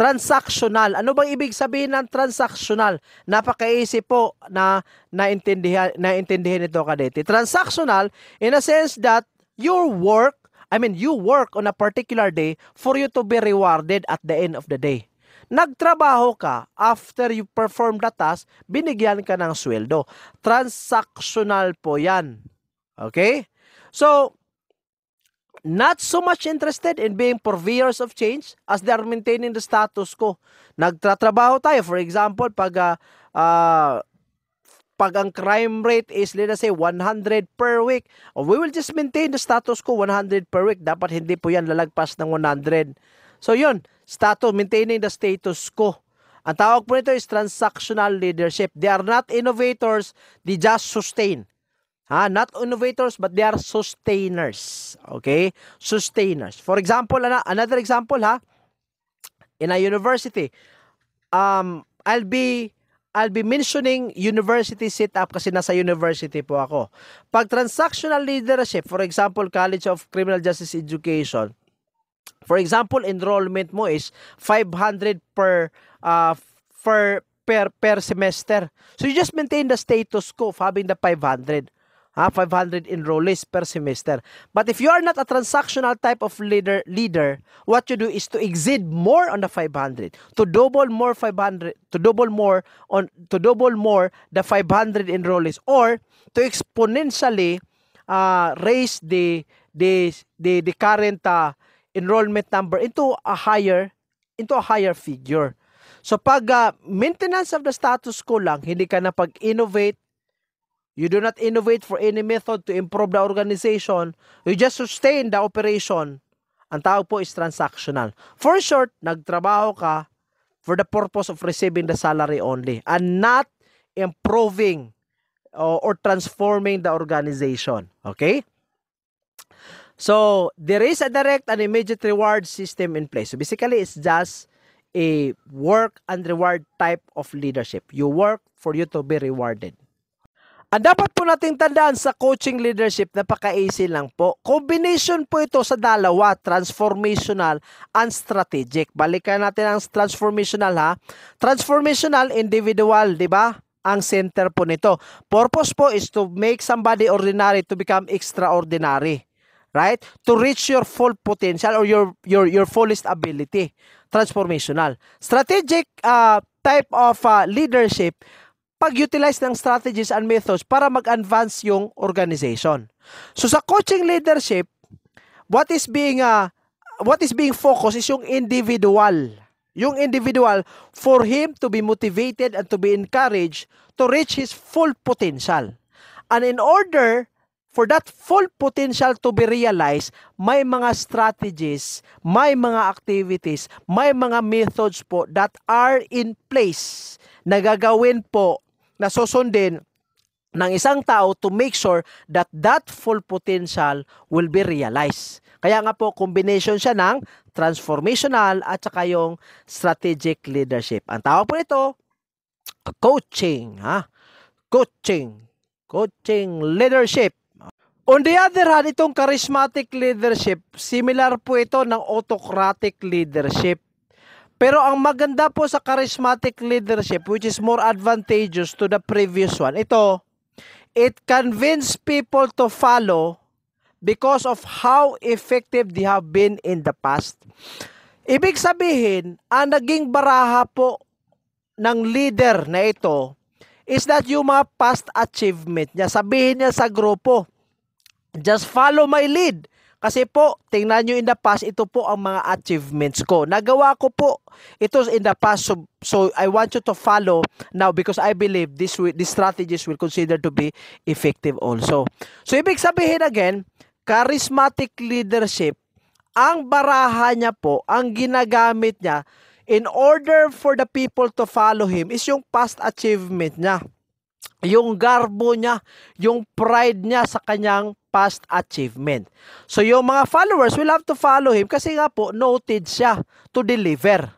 transactional. Ano bang ibig sabihin ng transactional? Napaka-easy po na naintindihan naintindihan ito kadete. Transactional in a sense that your work, I mean you work on a particular day for you to be rewarded at the end of the day. Nagtrabaho ka, after you perform the task, binigyan ka ng sweldo. Transactional po yan. Okay? So, not so much interested in being purveyors of change as they are maintaining the status quo. Nagtatrabaho tayo. For example, pag uh, uh, pag ang crime rate is let us say 100 per week, oh, we will just maintain the status quo 100 per week. Dapat hindi po yan lalagpas ng 100. So yun, status, maintaining the status quo. Ang tawag po nito is transactional leadership. They are not innovators, they just sustain. Ha? Not innovators, but they are sustainers. Okay? Sustainers. For example, another example, ha? In a university, um, I'll be I'll be mentioning university setup kasi nasa university po ako. Pag transactional leadership, for example, College of Criminal Justice Education, for example, enrollment mo is 500 per uh, per per per semester. So you just maintain the status quo of having the 500 ha, 500 enrollees per semester. But if you are not a transactional type of leader, leader, what you do is to exceed more on the 500, to double more 500, to double more on to double more the 500 enrollees or to exponentially uh, raise the the the, the current uh, enrollment number into a higher into a higher figure. So pag uh, maintenance of the status quo lang, hindi ka na pag-innovate, You do not innovate for any method to improve the organization. You just sustain the operation. Ang tao po is transactional. For short, nagtrabaho ka for the purpose of receiving the salary only and not improving uh, or transforming the organization. Okay? So, there is a direct and immediate reward system in place. So, basically, it's just a work and reward type of leadership. You work for you to be rewarded. Ang dapat po nating tandaan sa coaching leadership, napaka-easy lang po. Combination po ito sa dalawa, transformational and strategic. Balikan natin ang transformational ha. Transformational, individual, di ba? Ang center po nito. Purpose po is to make somebody ordinary to become extraordinary. Right? To reach your full potential or your your your fullest ability. Transformational. Strategic uh, type of uh, leadership pag-utilize ng strategies and methods para mag-advance yung organization. So sa coaching leadership, what is being uh, what is being focused is yung individual. Yung individual for him to be motivated and to be encouraged to reach his full potential. And in order for that full potential to be realized, may mga strategies, may mga activities, may mga methods po that are in place na gagawin po na susundin ng isang tao to make sure that that full potential will be realized. Kaya nga po, combination siya ng transformational at saka yung strategic leadership. Ang tawag po nito, coaching. Ha? Coaching. Coaching leadership. On the other hand, itong charismatic leadership, similar po ito ng autocratic leadership. Pero ang maganda po sa charismatic leadership which is more advantageous to the previous one, ito, it convince people to follow because of how effective they have been in the past. Ibig sabihin, ang naging baraha po ng leader na ito is that yung mga past achievement niya. Sabihin niya sa grupo, just follow my lead. Kasi po, tingnan nyo in the past, ito po ang mga achievements ko. Nagawa ko po ito in the past. So, so I want you to follow now because I believe this, these strategies will consider to be effective also. So ibig sabihin again, charismatic leadership, ang baraha niya po, ang ginagamit niya in order for the people to follow him is yung past achievement niya yung garbo niya, yung pride niya sa kanyang past achievement. So yung mga followers will have to follow him kasi nga po noted siya to deliver.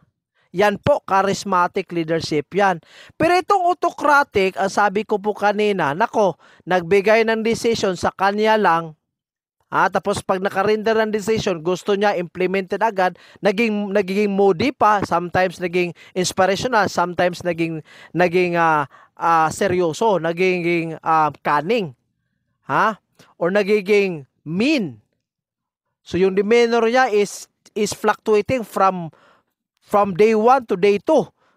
Yan po, charismatic leadership yan. Pero itong autocratic, ang sabi ko po kanina, nako, nagbigay ng decision sa kanya lang Ah, tapos pag nakarender ng decision, gusto niya implemented agad, naging nagiging moody pa, sometimes naging inspirational, sometimes naging naging uh, uh, seryoso, naging uh, ah, cunning. Ha? Or nagiging mean. So yung demeanor niya is is fluctuating from from day 1 to day 2.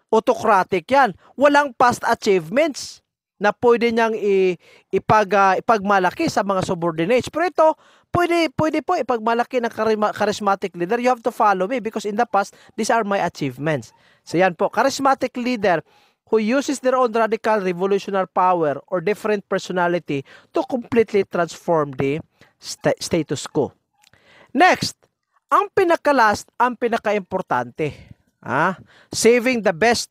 Autocratic 'yan. Walang past achievements na pwede niyang i, ipag, uh, ipagmalaki sa mga subordinates. Pero ito, pwede, pwede po, eh, malaki ng charismatic leader, you have to follow me because in the past, these are my achievements. So yan po, charismatic leader who uses their own radical revolutionary power or different personality to completely transform the st- status quo. Next, ang pinaka-last, ang pinakaimportante. importante Ah, saving the best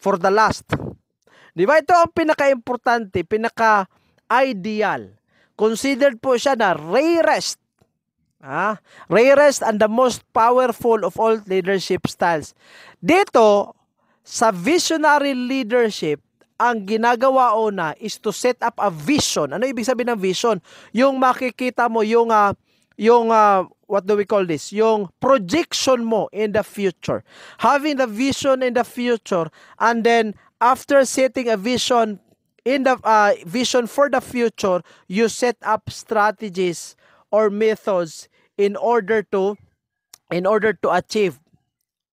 for the last. Di ba? Ito ang pinaka-importante, pinaka-ideal Considered po siya na rarest. Ah, rarest and the most powerful of all leadership styles. Dito, sa visionary leadership, ang ginagawa na is to set up a vision. Ano ibig sabihin ng vision? Yung makikita mo yung uh, yung uh, what do we call this? Yung projection mo in the future. Having the vision in the future and then after setting a vision, in the uh, vision for the future, you set up strategies or methods in order to in order to achieve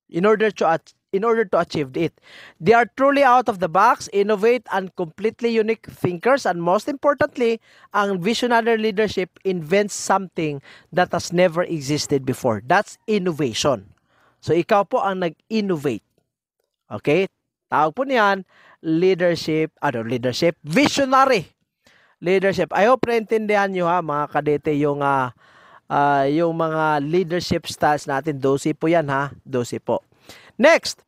in order to in order to achieve it. They are truly out of the box, innovate and completely unique thinkers and most importantly, ang visionary leadership invents something that has never existed before. That's innovation. So ikaw po ang nag-innovate. Okay? Tawag po niyan leadership, ano, leadership, visionary leadership. I hope naintindihan nyo ha mga kadete yung uh, uh, yung mga leadership styles natin. Dosi po yan ha. Dosi po. Next,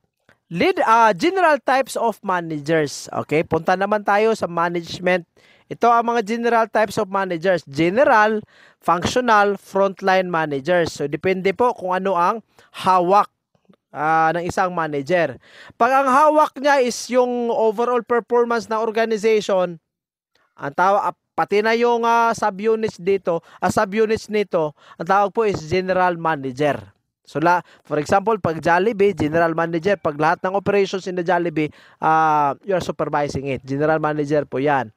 lead, uh, general types of managers. Okay, punta naman tayo sa management. Ito ang mga general types of managers. General, functional, frontline managers. So, depende po kung ano ang hawak uh, ng isang manager. Pag ang hawak niya is yung overall performance ng organization, ang tawag ah, pati na yung uh, sub-units dito, uh, sub-units nito, ang tawag po is general manager. So la, for example, pag Jollibee, general manager, pag lahat ng operations in the Jollibee, uh, you are supervising it. General manager po 'yan.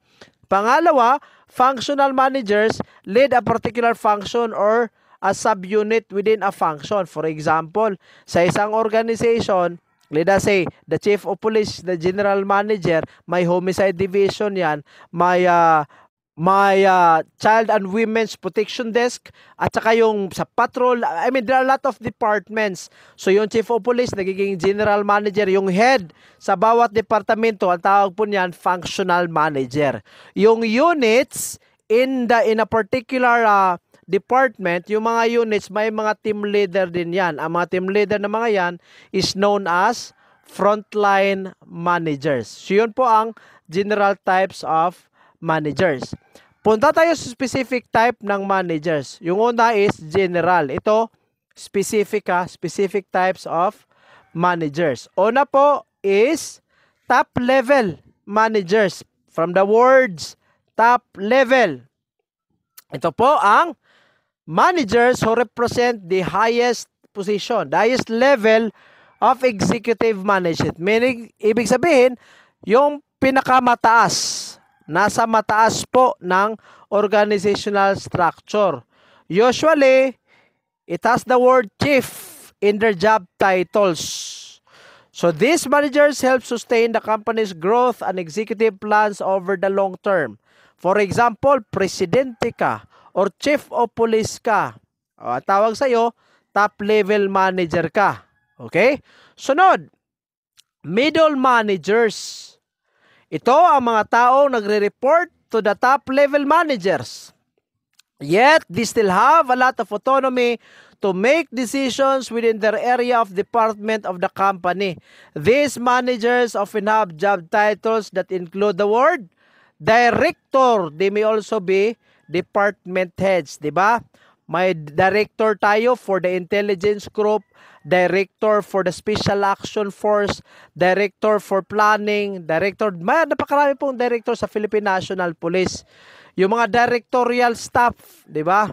Pangalawa, functional managers lead a particular function or a subunit within a function. For example, sa isang organization, Let us say, the chief of police, the general manager, may homicide division yan, may uh, may uh, child and women's protection desk at saka yung sa patrol I mean there are a lot of departments so yung chief of police nagiging general manager yung head sa bawat departamento ang tawag po niyan functional manager yung units in the in a particular uh, department, yung mga units, may mga team leader din yan. Ang mga team leader na mga yan is known as frontline managers. So yun po ang general types of managers. Punta tayo sa specific type ng managers. Yung una is general. Ito, specific ha, ah, specific types of managers. Una po is top level managers. From the words, top level. Ito po ang managers who represent the highest position, the highest level of executive management. Meaning, ibig sabihin, yung pinakamataas, nasa mataas po ng organizational structure. Usually, it has the word chief in their job titles. So these managers help sustain the company's growth and executive plans over the long term. For example, presidente ka, or chief of police ka. O, tawag iyo, top level manager ka. Okay? Sunod, middle managers. Ito ang mga tao nagre-report to the top level managers. Yet, they still have a lot of autonomy to make decisions within their area of department of the company. These managers often have job titles that include the word director. They may also be department heads, di ba? May director tayo for the intelligence group, director for the special action force, director for planning, director, may napakarami pong director sa Philippine National Police. Yung mga directorial staff, di ba?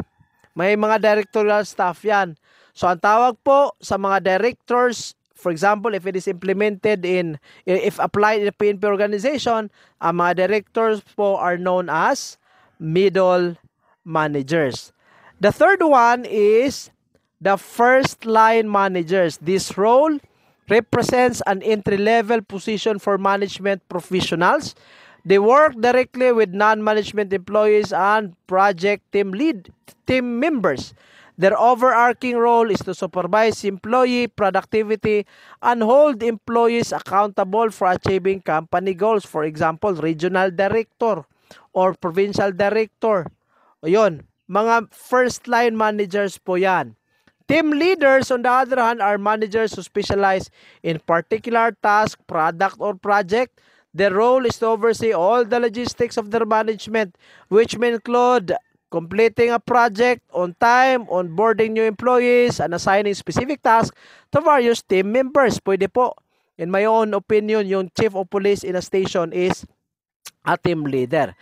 May mga directorial staff yan. So ang tawag po sa mga directors For example, if it is implemented in, if applied in a PNP organization, ang mga directors po are known as middle managers. The third one is the first line managers. This role represents an entry level position for management professionals. They work directly with non-management employees and project team lead team members. Their overarching role is to supervise employee productivity and hold employees accountable for achieving company goals. For example, regional director or provincial director. O yun, mga first line managers po yan. Team leaders, on the other hand, are managers who specialize in particular task, product, or project. Their role is to oversee all the logistics of their management, which may include completing a project on time, onboarding new employees, and assigning specific tasks to various team members. Pwede po. In my own opinion, yung chief of police in a station is a team leader.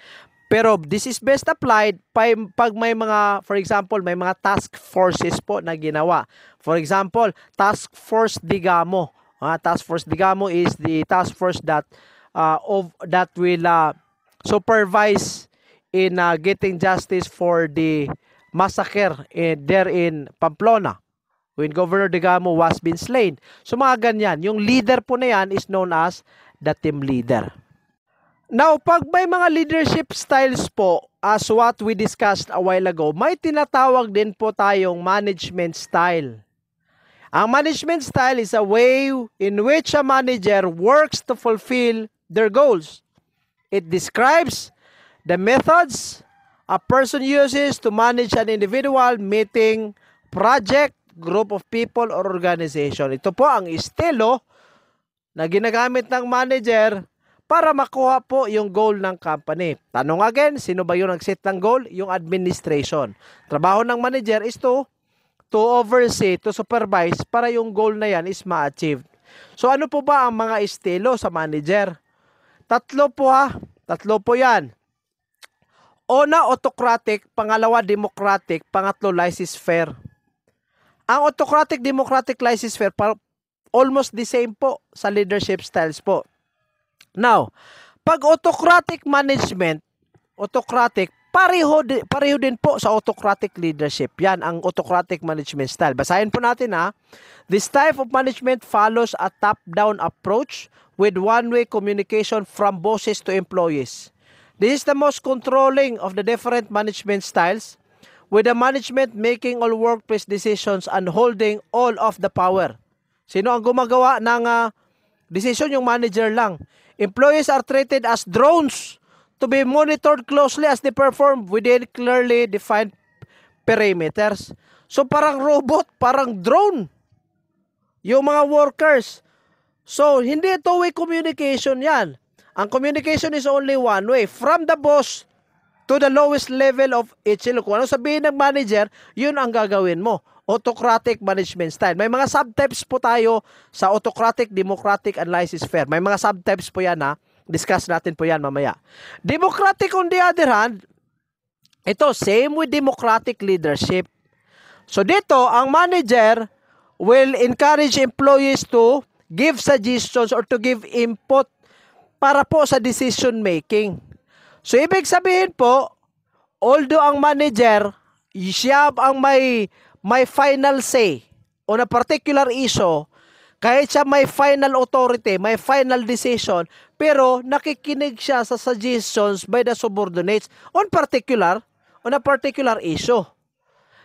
Pero this is best applied pag may mga, for example, may mga task forces po na ginawa. For example, Task Force Digamo. Uh, task Force Digamo is the task force that uh, of that will uh, supervise in uh, getting justice for the massacre in, there in Pamplona when Governor Digamo was been slain. So mga ganyan, yung leader po na yan is known as the team leader. Now, pag may mga leadership styles po, as what we discussed a while ago, may tinatawag din po tayong management style. Ang management style is a way in which a manager works to fulfill their goals. It describes the methods a person uses to manage an individual, meeting, project, group of people, or organization. Ito po ang estilo na ginagamit ng manager para makuha po yung goal ng company. Tanong again, sino ba yung nag-set ng goal? Yung administration. Trabaho ng manager is to to oversee, to supervise para yung goal na yan is ma-achieve. So ano po ba ang mga estilo sa manager? Tatlo po ha. Tatlo po yan. Una, autocratic. Pangalawa, democratic. Pangatlo, license fair. Ang autocratic, democratic, license fair, almost the same po sa leadership styles po. Now, pag autocratic management, autocratic, pareho, di, pareho din po sa autocratic leadership. Yan ang autocratic management style. Basahin po natin ha. This type of management follows a top-down approach with one-way communication from bosses to employees. This is the most controlling of the different management styles with the management making all workplace decisions and holding all of the power. Sino ang gumagawa ng uh, decision? Yung manager lang. Employees are treated as drones to be monitored closely as they perform within clearly defined parameters. So parang robot, parang drone. Yung mga workers. So hindi two-way communication yan. Ang communication is only one way. From the boss to the lowest level of HL. Kung ano sabihin ng manager, yun ang gagawin mo autocratic management style. May mga subtypes po tayo sa autocratic, democratic, and laissez-faire. May mga subtypes po yan ha. Discuss natin po yan mamaya. Democratic on the other hand, ito, same with democratic leadership. So dito, ang manager will encourage employees to give suggestions or to give input para po sa decision making. So ibig sabihin po, although ang manager, siya ang may may final say on a particular issue, kahit siya may final authority, may final decision, pero nakikinig siya sa suggestions by the subordinates on particular on a particular issue.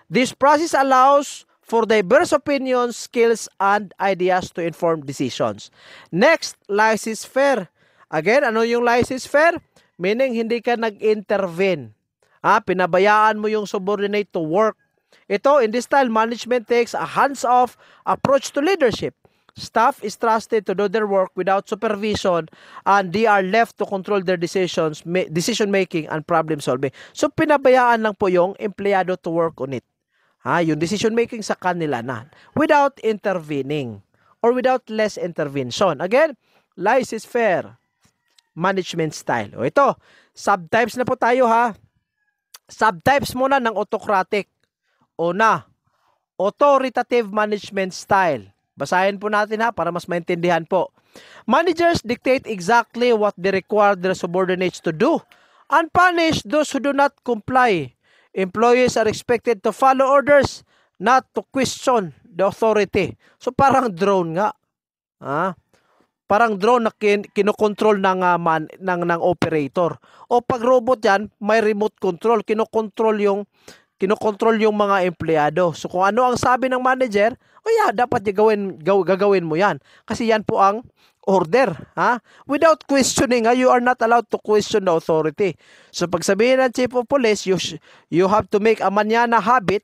This process allows for diverse opinions, skills, and ideas to inform decisions. Next, license fair. Again, ano yung license fair? Meaning, hindi ka nag-intervene. Ah, pinabayaan mo yung subordinate to work ito, in this style, management takes a hands-off approach to leadership. Staff is trusted to do their work without supervision and they are left to control their decisions, decision making and problem solving. So pinabayaan lang po yung empleyado to work on it. Ha, yung decision making sa kanila na without intervening or without less intervention. Again, lies is fair. Management style. O ito, subtypes na po tayo ha. Subtypes muna ng autocratic o na authoritative management style. Basahin po natin ha para mas maintindihan po. Managers dictate exactly what they require their subordinates to do and punish those who do not comply. Employees are expected to follow orders, not to question the authority. So parang drone nga. Ha? Parang drone na kin- kinokontrol ng, uh, man, ng, ng operator. O pag robot yan, may remote control. Kinokontrol yung kinokontrol yung mga empleyado. So kung ano ang sabi ng manager, oh yeah, dapat gagawin, gaw, gagawin mo yan. Kasi yan po ang order. Ha? Without questioning, ha? you are not allowed to question the authority. So pag sabihin ng chief of police, you, you have to make a manana habit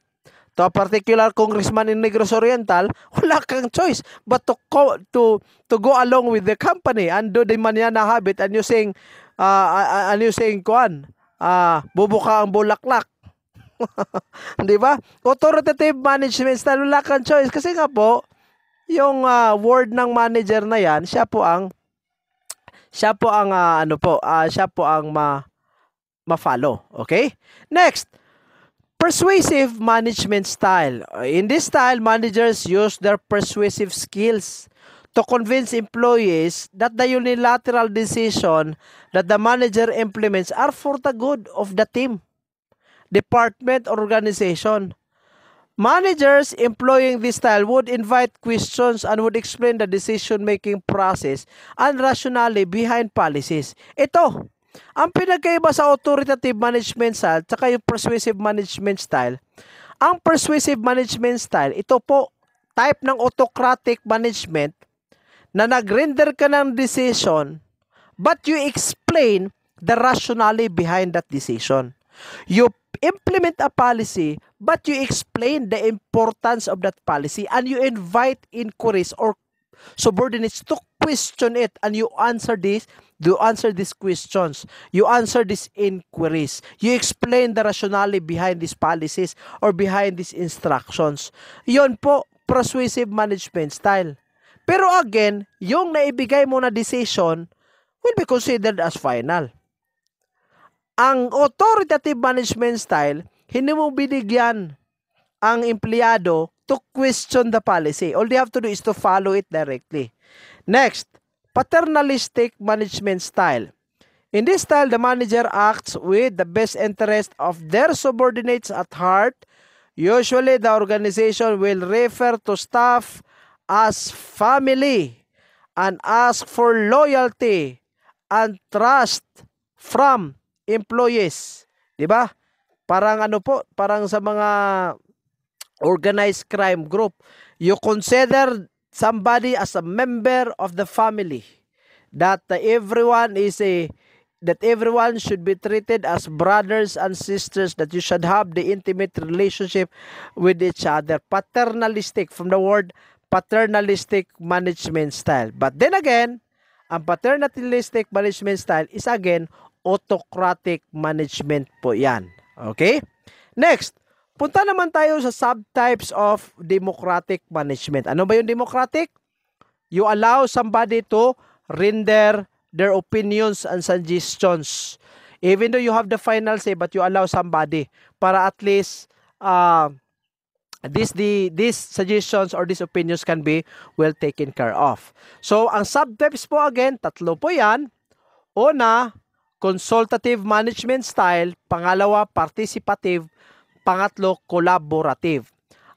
to a particular congressman in Negros Oriental, wala kang choice but to, co- to, to go along with the company and do the manana habit and using uh, uh, uh, and using saying, kuan, uh, bubuka ang bulaklak 'Di ba? Authoritative management style, wala kang choice kasi nga po yung uh, ah, word ng manager na 'yan, siya po ang siya po ang uh, ano po, uh, siya po ang ma ma-follow, okay? Next, persuasive management style. In this style, managers use their persuasive skills to convince employees that the unilateral decision that the manager implements are for the good of the team department, or organization. Managers employing this style would invite questions and would explain the decision-making process and rationale behind policies. Ito, ang pinagkaiba sa authoritative management style at yung persuasive management style. Ang persuasive management style, ito po type ng autocratic management na nag-render ka ng decision but you explain the rationale behind that decision. You implement a policy, but you explain the importance of that policy and you invite inquiries or subordinates to question it and you answer this you answer these questions you answer these inquiries you explain the rationale behind these policies or behind these instructions yon po persuasive management style pero again yung naibigay mo na decision will be considered as final ang authoritative management style, hindi mo binigyan ang empleyado to question the policy. All they have to do is to follow it directly. Next, paternalistic management style. In this style, the manager acts with the best interest of their subordinates at heart. Usually, the organization will refer to staff as family and ask for loyalty and trust from employees, 'di ba? Parang ano po, parang sa mga organized crime group, you consider somebody as a member of the family that everyone is a that everyone should be treated as brothers and sisters, that you should have the intimate relationship with each other. Paternalistic, from the word paternalistic management style. But then again, ang paternalistic management style is again autocratic management po yan. Okay? Next, punta naman tayo sa subtypes of democratic management. Ano ba yung democratic? You allow somebody to render their opinions and suggestions. Even though you have the final say, but you allow somebody para at least uh, this the these suggestions or these opinions can be well taken care of. So ang subtypes po again, tatlo po 'yan. Una, consultative management style, pangalawa participative, pangatlo collaborative.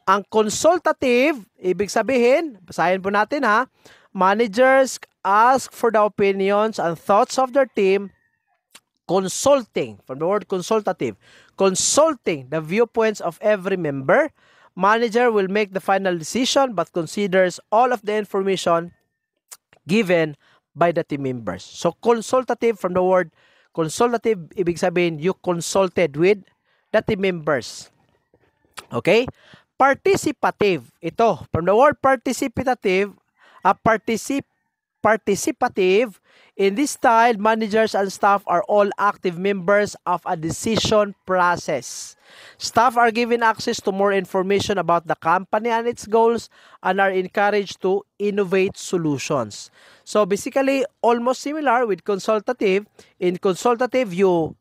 Ang consultative, ibig sabihin, basahin po natin ha, managers ask for the opinions and thoughts of their team consulting from the word consultative consulting the viewpoints of every member manager will make the final decision but considers all of the information given by the team members so consultative from the word Consultative, ibig sabihin, you consulted with the team members. Okay? Participative. Ito, from the word participative, a particip participative. In this style, managers and staff are all active members of a decision process. Staff are given access to more information about the company and its goals and are encouraged to innovate solutions. So basically, almost similar with consultative. In consultative, you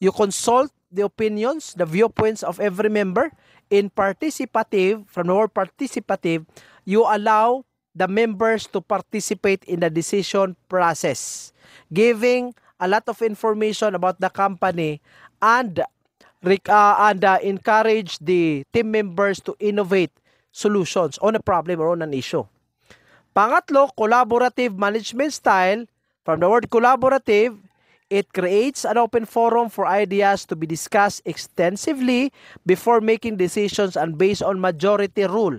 you consult the opinions, the viewpoints of every member. In participative, from the word participative, you allow the members to participate in the decision process, giving a lot of information about the company and uh, and uh, encourage the team members to innovate solutions on a problem or on an issue. Pangatlo, collaborative management style. From the word collaborative, it creates an open forum for ideas to be discussed extensively before making decisions and based on majority rule.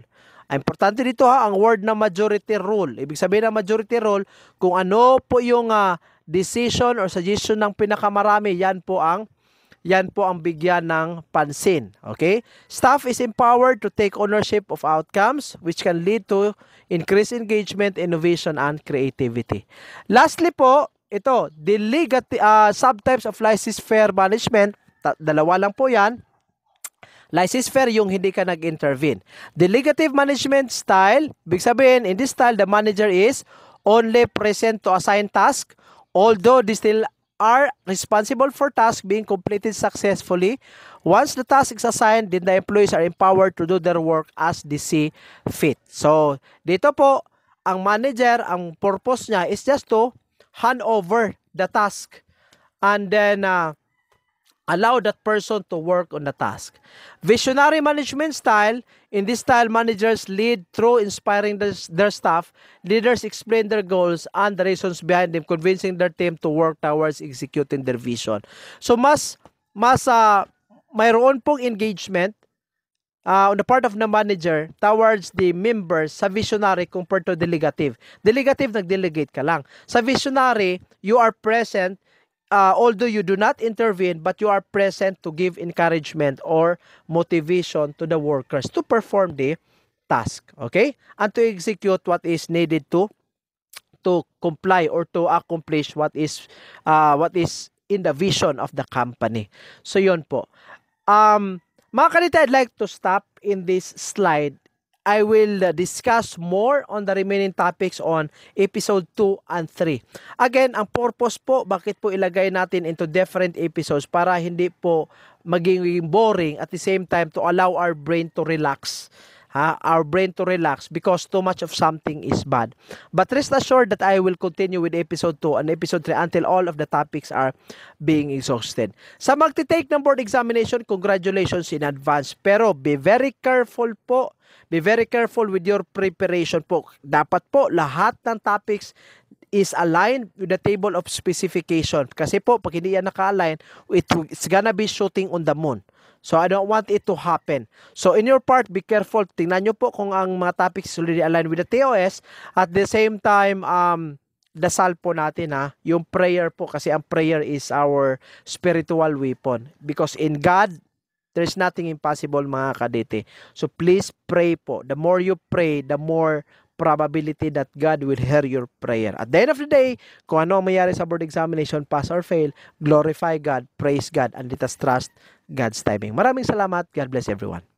Ang ah, importante dito ha, ang word na majority rule. Ibig sabihin ng majority rule, kung ano po yung uh, decision or suggestion ng pinakamarami, yan po ang yan po ang bigyan ng pansin. Okay? Staff is empowered to take ownership of outcomes which can lead to increased engagement, innovation, and creativity. Lastly po, ito, delegate, uh, ah, subtypes of license fair management, dalawa lang po yan. Laissez-faire yung hindi ka nag-intervene. Delegative management style, big sabihin, in this style, the manager is only present to assign task, although they still are responsible for task being completed successfully. Once the task is assigned, then the employees are empowered to do their work as they see fit. So, dito po, ang manager, ang purpose niya is just to hand over the task. And then, uh, allow that person to work on the task. Visionary management style, in this style, managers lead through inspiring their, their staff. Leaders explain their goals and the reasons behind them, convincing their team to work towards executing their vision. So, mas, mas, uh, mayroon pong engagement uh, on the part of the manager towards the members sa visionary compared to delegative. Delegative, nag-delegate ka lang. Sa visionary, you are present uh, although you do not intervene, but you are present to give encouragement or motivation to the workers to perform the task, okay? And to execute what is needed to to comply or to accomplish what is uh, what is in the vision of the company. So yon po. Um, mga kalita, I'd like to stop in this slide I will uh, discuss more on the remaining topics on episode 2 and 3. Again, ang purpose po, bakit po ilagay natin into different episodes para hindi po maging boring at the same time to allow our brain to relax ha, our brain to relax because too much of something is bad. But rest assured that I will continue with episode 2 and episode 3 until all of the topics are being exhausted. Sa magte-take ng board examination, congratulations in advance. Pero be very careful po. Be very careful with your preparation po. Dapat po lahat ng topics is aligned with the table of specification. Kasi po, pag hindi yan naka-align, it's gonna be shooting on the moon. So I don't want it to happen. So in your part, be careful. Tingnan nyo po kung ang mga topics already align with the TOS. At the same time, um, dasal po natin ha, yung prayer po kasi ang prayer is our spiritual weapon. Because in God, there's nothing impossible mga kadete. So please pray po. The more you pray, the more probability that God will hear your prayer. At the end of the day, kung ano ang mayari sa board examination, pass or fail, glorify God, praise God, and let us trust God's timing. Maraming salamat. God bless everyone.